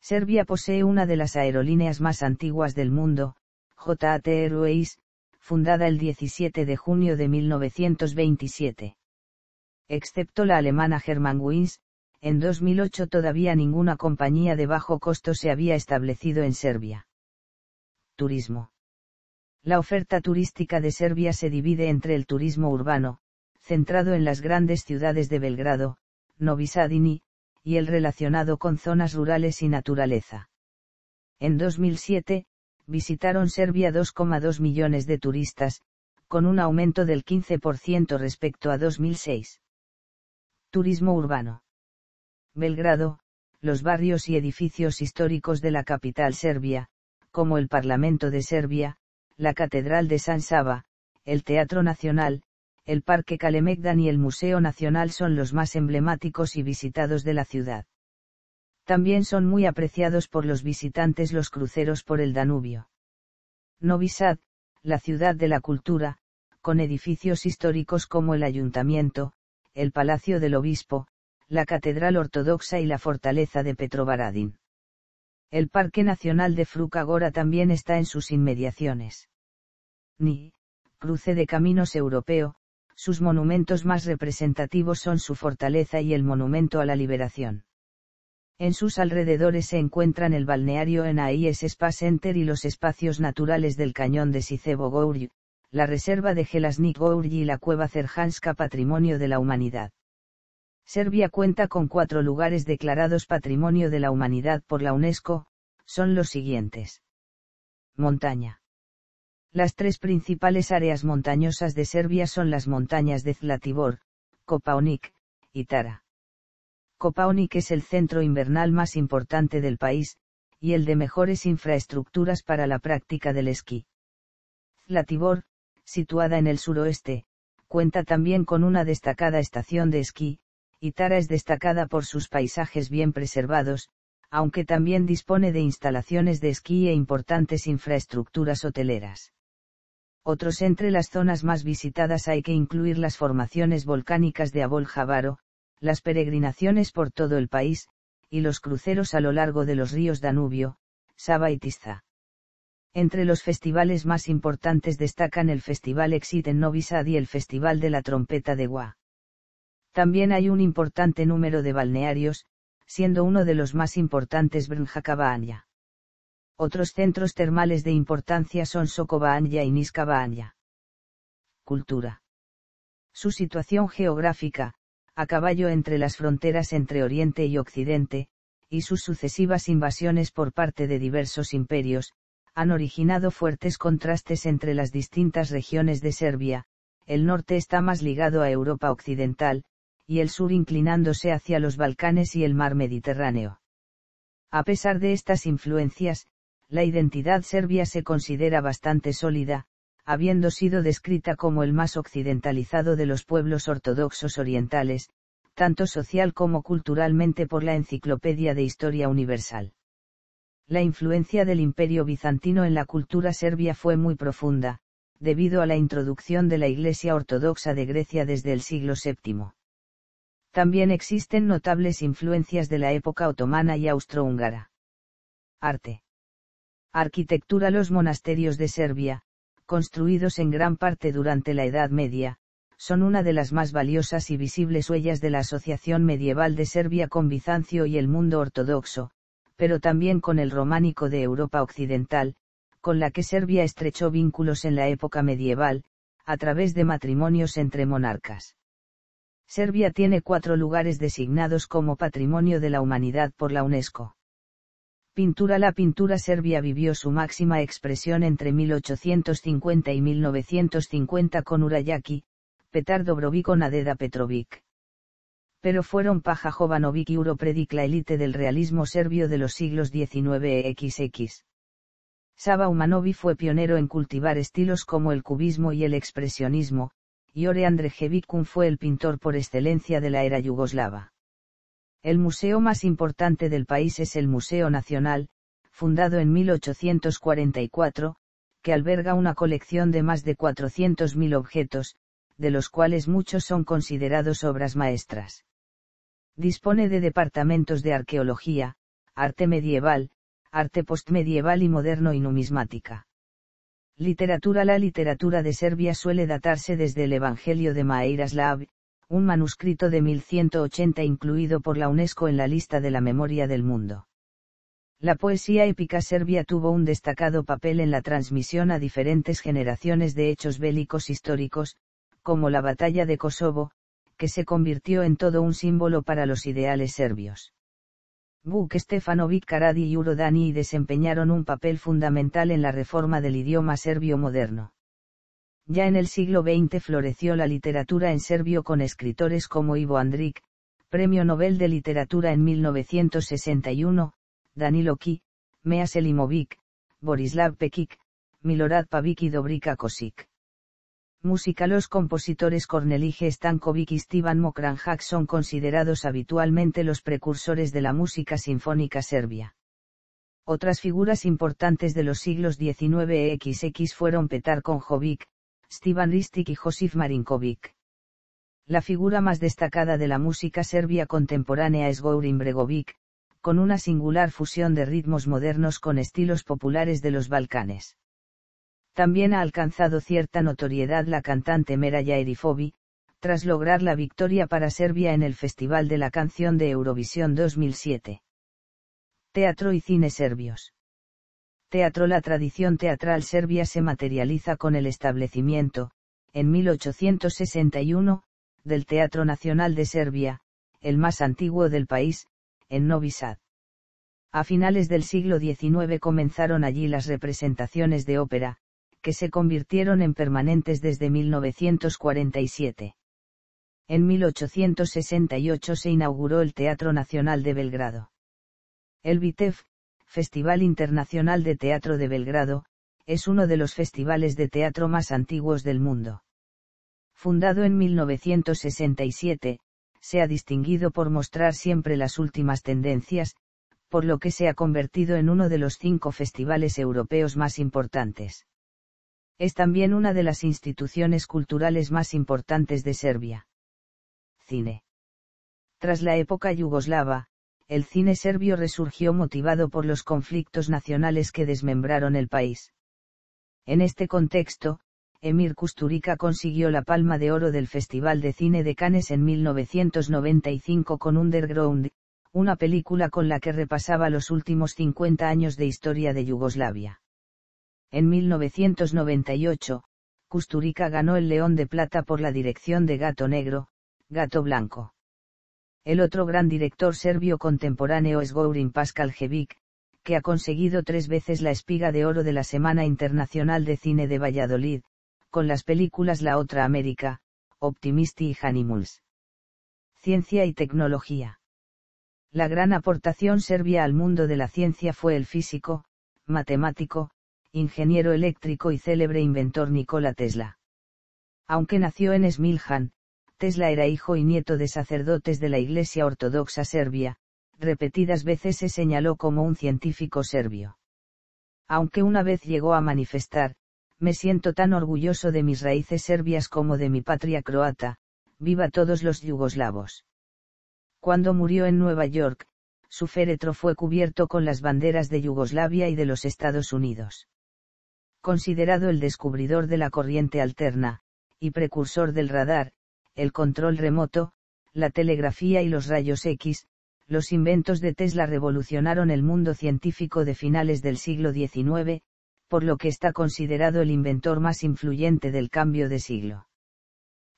Speaker 1: Serbia posee una de las aerolíneas más antiguas del mundo, JAT Airways, fundada el 17 de junio de 1927. Excepto la alemana Germanwings, en 2008 todavía ninguna compañía de bajo costo se había establecido en Serbia. Turismo. La oferta turística de Serbia se divide entre el turismo urbano, centrado en las grandes ciudades de Belgrado, Novi Sadini, y el relacionado con zonas rurales y naturaleza. En 2007, visitaron Serbia 2,2 millones de turistas, con un aumento del 15% respecto a 2006. Turismo urbano. Belgrado, los barrios y edificios históricos de la capital serbia, como el Parlamento de Serbia, la Catedral de San Saba, el Teatro Nacional, el Parque Calemegdan y el Museo Nacional son los más emblemáticos y visitados de la ciudad. También son muy apreciados por los visitantes los cruceros por el Danubio. Novi Sad, la ciudad de la cultura, con edificios históricos como el ayuntamiento, el palacio del obispo, la catedral ortodoxa y la fortaleza de Petrovaradin. El Parque Nacional de Frucagora también está en sus inmediaciones. Ni, cruce de caminos europeo, sus monumentos más representativos son su fortaleza y el Monumento a la Liberación. En sus alrededores se encuentran el balneario NAIS Spa Center y los espacios naturales del cañón de Sicebo Gourj, la reserva de Gelasnik Gourj y la cueva Cerjanska Patrimonio de la Humanidad. Serbia cuenta con cuatro lugares declarados Patrimonio de la Humanidad por la UNESCO, son los siguientes. Montaña. Las tres principales áreas montañosas de Serbia son las montañas de Zlatibor, Kopaunik y Tara. Kopaonik es el centro invernal más importante del país, y el de mejores infraestructuras para la práctica del esquí. Zlatibor, situada en el suroeste, cuenta también con una destacada estación de esquí, y Tara es destacada por sus paisajes bien preservados, aunque también dispone de instalaciones de esquí e importantes infraestructuras hoteleras. Otros entre las zonas más visitadas hay que incluir las formaciones volcánicas de Abol Javaro, las peregrinaciones por todo el país, y los cruceros a lo largo de los ríos Danubio, Saba y Tisza. Entre los festivales más importantes destacan el Festival Exit en Novi Sad y el Festival de la Trompeta de Gua. También hay un importante número de balnearios, siendo uno de los más importantes Brnjacabaanya. Otros centros termales de importancia son Sokobanja y Niskabaanya. Cultura. Su situación geográfica, a caballo entre las fronteras entre Oriente y Occidente, y sus sucesivas invasiones por parte de diversos imperios, han originado fuertes contrastes entre las distintas regiones de Serbia, el norte está más ligado a Europa Occidental, y el sur inclinándose hacia los Balcanes y el mar Mediterráneo. A pesar de estas influencias, la identidad serbia se considera bastante sólida, habiendo sido descrita como el más occidentalizado de los pueblos ortodoxos orientales, tanto social como culturalmente por la Enciclopedia de Historia Universal. La influencia del Imperio bizantino en la cultura serbia fue muy profunda, debido a la introducción de la Iglesia Ortodoxa de Grecia desde el siglo VII también existen notables influencias de la época otomana y austrohúngara. Arte. Arquitectura Los monasterios de Serbia, construidos en gran parte durante la Edad Media, son una de las más valiosas y visibles huellas de la asociación medieval de Serbia con Bizancio y el mundo ortodoxo, pero también con el románico de Europa Occidental, con la que Serbia estrechó vínculos en la época medieval, a través de matrimonios entre monarcas. Serbia tiene cuatro lugares designados como Patrimonio de la Humanidad por la UNESCO. Pintura La pintura serbia vivió su máxima expresión entre 1850 y 1950 con Urayaki, Petar Dobrovic o Nadeda Petrovic. Pero fueron Paja Jovanovic y Uropredic la élite del realismo serbio de los siglos XIX e XX. Sava Umanovi fue pionero en cultivar estilos como el cubismo y el expresionismo, Iore Andrejevicum fue el pintor por excelencia de la era yugoslava. El museo más importante del país es el Museo Nacional, fundado en 1844, que alberga una colección de más de 400.000 objetos, de los cuales muchos son considerados obras maestras. Dispone de departamentos de arqueología, arte medieval, arte postmedieval y moderno y numismática. Literatura La literatura de Serbia suele datarse desde el Evangelio de Maeiraslav, un manuscrito de 1180 incluido por la UNESCO en la lista de la memoria del mundo. La poesía épica serbia tuvo un destacado papel en la transmisión a diferentes generaciones de hechos bélicos históricos, como la batalla de Kosovo, que se convirtió en todo un símbolo para los ideales serbios. Buk, Stefanovic Karadi y Uro desempeñaron un papel fundamental en la reforma del idioma serbio moderno. Ya en el siglo XX floreció la literatura en serbio con escritores como Ivo Andrić, Premio Nobel de Literatura en 1961, Danilo Ki, Mea Selimovic, Borislav Pekic, Milorad Pavic y Dobrika Kosic música los compositores Cornelije Stankovic y Stivan Mokranjak son considerados habitualmente los precursores de la música sinfónica serbia. Otras figuras importantes de los siglos XIX XX fueron Petar Konjovic, Stivan Ristik y Josif Marinkovic. La figura más destacada de la música serbia contemporánea es Gourin Bregovic, con una singular fusión de ritmos modernos con estilos populares de los Balcanes. También ha alcanzado cierta notoriedad la cantante Mera Erifobi, tras lograr la victoria para Serbia en el Festival de la Canción de Eurovisión 2007. Teatro y cine serbios. Teatro La tradición teatral serbia se materializa con el establecimiento, en 1861, del Teatro Nacional de Serbia, el más antiguo del país, en Novi Sad. A finales del siglo XIX comenzaron allí las representaciones de ópera, que se convirtieron en permanentes desde 1947. En 1868 se inauguró el Teatro Nacional de Belgrado. El VITEF, Festival Internacional de Teatro de Belgrado, es uno de los festivales de teatro más antiguos del mundo. Fundado en 1967, se ha distinguido por mostrar siempre las últimas tendencias, por lo que se ha convertido en uno de los cinco festivales europeos más importantes es también una de las instituciones culturales más importantes de Serbia. Cine. Tras la época yugoslava, el cine serbio resurgió motivado por los conflictos nacionales que desmembraron el país. En este contexto, Emir Kusturica consiguió la palma de oro del Festival de Cine de Cannes en 1995 con Underground, una película con la que repasaba los últimos 50 años de historia de Yugoslavia. En 1998, Kusturica ganó el León de Plata por la dirección de Gato Negro, Gato Blanco. El otro gran director serbio contemporáneo es Gourin Pascal que ha conseguido tres veces la espiga de oro de la Semana Internacional de Cine de Valladolid, con las películas La Otra América, Optimisti y Hanimuls. Ciencia y tecnología. La gran aportación serbia al mundo de la ciencia fue el físico, matemático, ingeniero eléctrico y célebre inventor Nikola Tesla. Aunque nació en Smiljan, Tesla era hijo y nieto de sacerdotes de la Iglesia Ortodoxa Serbia, repetidas veces se señaló como un científico serbio. Aunque una vez llegó a manifestar, me siento tan orgulloso de mis raíces serbias como de mi patria croata, viva todos los yugoslavos. Cuando murió en Nueva York, su féretro fue cubierto con las banderas de Yugoslavia y de los Estados Unidos considerado el descubridor de la corriente alterna, y precursor del radar, el control remoto, la telegrafía y los rayos X, los inventos de Tesla revolucionaron el mundo científico de finales del siglo XIX, por lo que está considerado el inventor más influyente del cambio de siglo.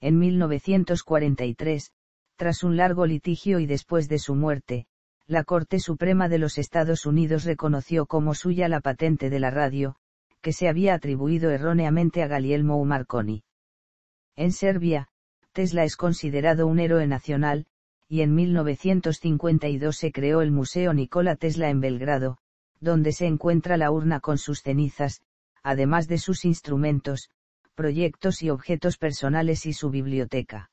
Speaker 1: En 1943, tras un largo litigio y después de su muerte, la Corte Suprema de los Estados Unidos reconoció como suya la patente de la radio, que se había atribuido erróneamente a Galielmo Marconi. En Serbia, Tesla es considerado un héroe nacional, y en 1952 se creó el Museo Nikola Tesla en Belgrado, donde se encuentra la urna con sus cenizas, además de sus instrumentos, proyectos y objetos personales y su biblioteca.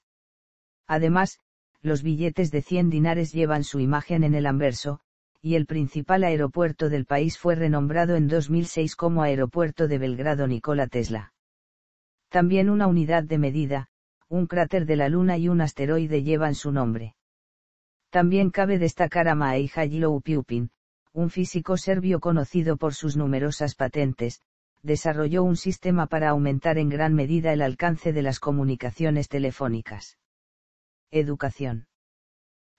Speaker 1: Además, los billetes de 100 dinares llevan su imagen en el anverso, y el principal aeropuerto del país fue renombrado en 2006 como Aeropuerto de Belgrado Nikola Tesla. También una unidad de medida, un cráter de la Luna y un asteroide llevan su nombre. También cabe destacar a Maei Jilou Piupin, un físico serbio conocido por sus numerosas patentes, desarrolló un sistema para aumentar en gran medida el alcance de las comunicaciones telefónicas. Educación.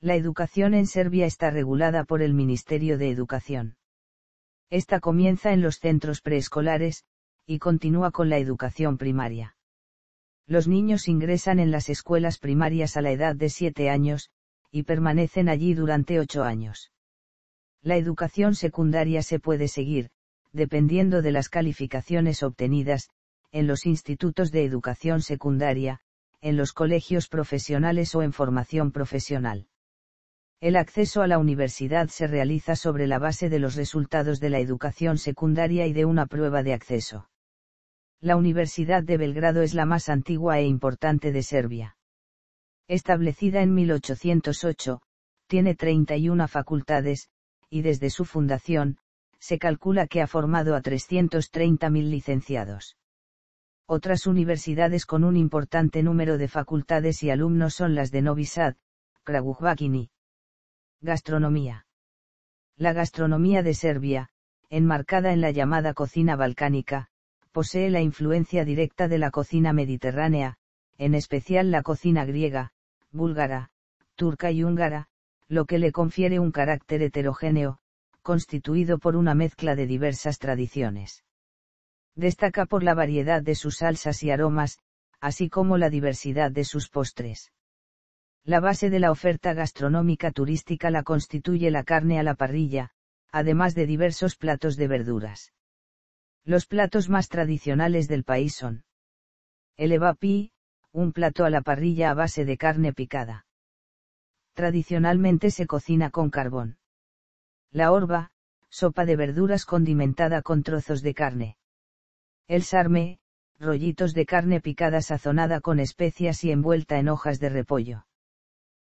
Speaker 1: La educación en Serbia está regulada por el Ministerio de Educación. Esta comienza en los centros preescolares, y continúa con la educación primaria. Los niños ingresan en las escuelas primarias a la edad de 7 años, y permanecen allí durante 8 años. La educación secundaria se puede seguir, dependiendo de las calificaciones obtenidas, en los institutos de educación secundaria, en los colegios profesionales o en formación profesional. El acceso a la universidad se realiza sobre la base de los resultados de la educación secundaria y de una prueba de acceso. La Universidad de Belgrado es la más antigua e importante de Serbia. Establecida en 1808, tiene 31 facultades, y desde su fundación, se calcula que ha formado a 330.000 licenciados. Otras universidades con un importante número de facultades y alumnos son las de Novi Sad, Gastronomía. La gastronomía de Serbia, enmarcada en la llamada cocina balcánica, posee la influencia directa de la cocina mediterránea, en especial la cocina griega, búlgara, turca y húngara, lo que le confiere un carácter heterogéneo, constituido por una mezcla de diversas tradiciones. Destaca por la variedad de sus salsas y aromas, así como la diversidad de sus postres. La base de la oferta gastronómica turística la constituye la carne a la parrilla, además de diversos platos de verduras. Los platos más tradicionales del país son el evapi, un plato a la parrilla a base de carne picada. Tradicionalmente se cocina con carbón. La orba, sopa de verduras condimentada con trozos de carne. El sarme, rollitos de carne picada sazonada con especias y envuelta en hojas de repollo.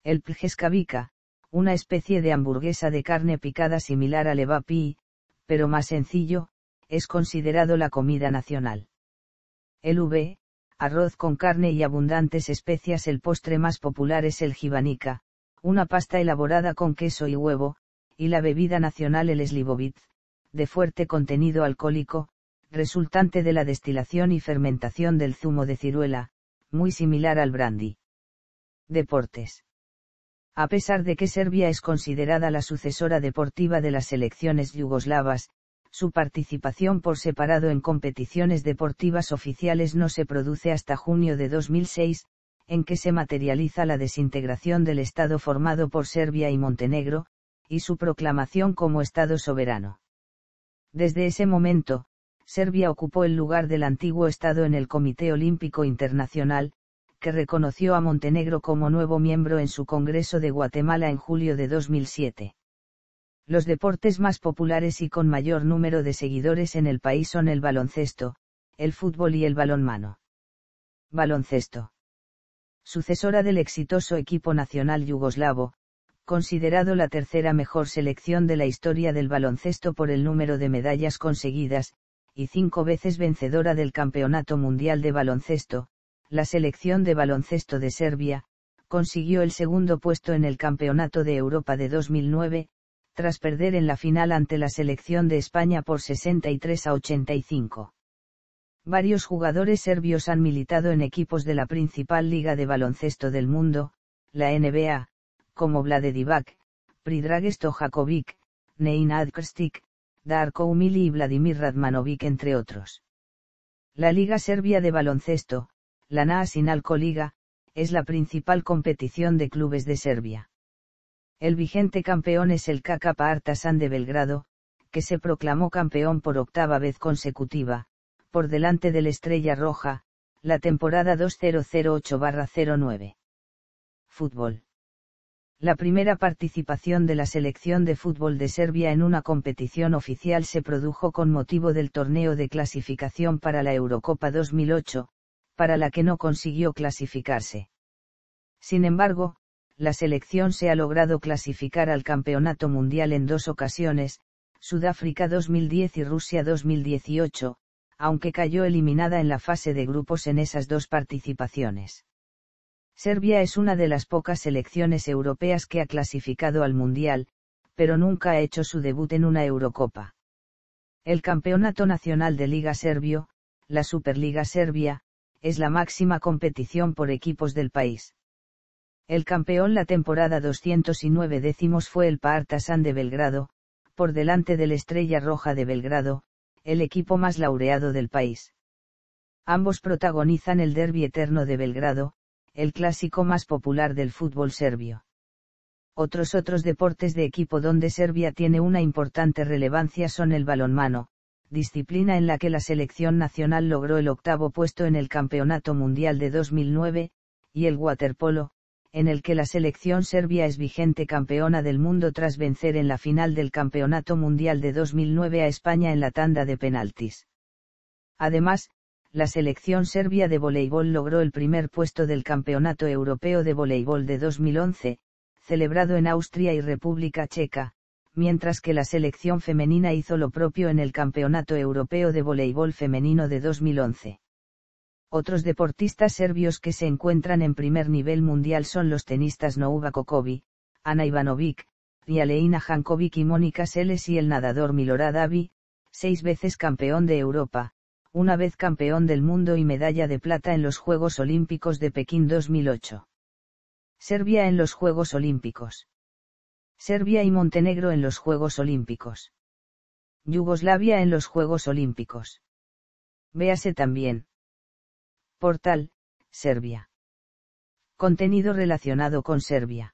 Speaker 1: El pljeskavika, una especie de hamburguesa de carne picada similar al evapi, pero más sencillo, es considerado la comida nacional. El V, arroz con carne y abundantes especias. El postre más popular es el jibanica, una pasta elaborada con queso y huevo, y la bebida nacional el slivovitz, de fuerte contenido alcohólico, resultante de la destilación y fermentación del zumo de ciruela, muy similar al brandy. Deportes. A pesar de que Serbia es considerada la sucesora deportiva de las selecciones yugoslavas, su participación por separado en competiciones deportivas oficiales no se produce hasta junio de 2006, en que se materializa la desintegración del Estado formado por Serbia y Montenegro, y su proclamación como Estado soberano. Desde ese momento, Serbia ocupó el lugar del antiguo Estado en el Comité Olímpico Internacional, que reconoció a Montenegro como nuevo miembro en su Congreso de Guatemala en julio de 2007. Los deportes más populares y con mayor número de seguidores en el país son el baloncesto, el fútbol y el balonmano. Baloncesto. Sucesora del exitoso equipo nacional yugoslavo, considerado la tercera mejor selección de la historia del baloncesto por el número de medallas conseguidas, y cinco veces vencedora del Campeonato Mundial de Baloncesto, la selección de baloncesto de Serbia, consiguió el segundo puesto en el Campeonato de Europa de 2009, tras perder en la final ante la selección de España por 63 a 85. Varios jugadores serbios han militado en equipos de la principal liga de baloncesto del mundo, la NBA, como Vlade Divac, Pridrag Stojakovic, Neina Krstic, Darko Umili y Vladimir Radmanovic entre otros. La Liga Serbia de Baloncesto, la Nacionalko Liga, es la principal competición de clubes de Serbia. El vigente campeón es el KK Partizan de Belgrado, que se proclamó campeón por octava vez consecutiva, por delante del Estrella Roja, la temporada 2008-09. Fútbol. La primera participación de la selección de fútbol de Serbia en una competición oficial se produjo con motivo del torneo de clasificación para la Eurocopa 2008, para la que no consiguió clasificarse. Sin embargo, la selección se ha logrado clasificar al Campeonato Mundial en dos ocasiones, Sudáfrica 2010 y Rusia 2018, aunque cayó eliminada en la fase de grupos en esas dos participaciones. Serbia es una de las pocas selecciones europeas que ha clasificado al Mundial, pero nunca ha hecho su debut en una Eurocopa. El Campeonato Nacional de Liga Serbio, la Superliga Serbia, es la máxima competición por equipos del país. El campeón la temporada 209 décimos fue el Partizan de Belgrado, por delante del Estrella Roja de Belgrado, el equipo más laureado del país. Ambos protagonizan el Derby Eterno de Belgrado, el clásico más popular del fútbol serbio. Otros otros deportes de equipo donde Serbia tiene una importante relevancia son el balonmano, disciplina en la que la selección nacional logró el octavo puesto en el Campeonato Mundial de 2009, y el waterpolo, en el que la selección serbia es vigente campeona del mundo tras vencer en la final del Campeonato Mundial de 2009 a España en la tanda de penaltis. Además, la selección serbia de voleibol logró el primer puesto del Campeonato Europeo de Voleibol de 2011, celebrado en Austria y República Checa, mientras que la selección femenina hizo lo propio en el Campeonato Europeo de Voleibol Femenino de 2011. Otros deportistas serbios que se encuentran en primer nivel mundial son los tenistas Nouva Kokovi, Ana Ivanovic, Rialeina Jankovic y Mónica Seles y el nadador Milorad Avi, seis veces campeón de Europa, una vez campeón del mundo y medalla de plata en los Juegos Olímpicos de Pekín 2008. Serbia en los Juegos Olímpicos. Serbia y Montenegro en los Juegos Olímpicos. Yugoslavia en los Juegos Olímpicos. Véase también. Portal, Serbia. Contenido relacionado con Serbia.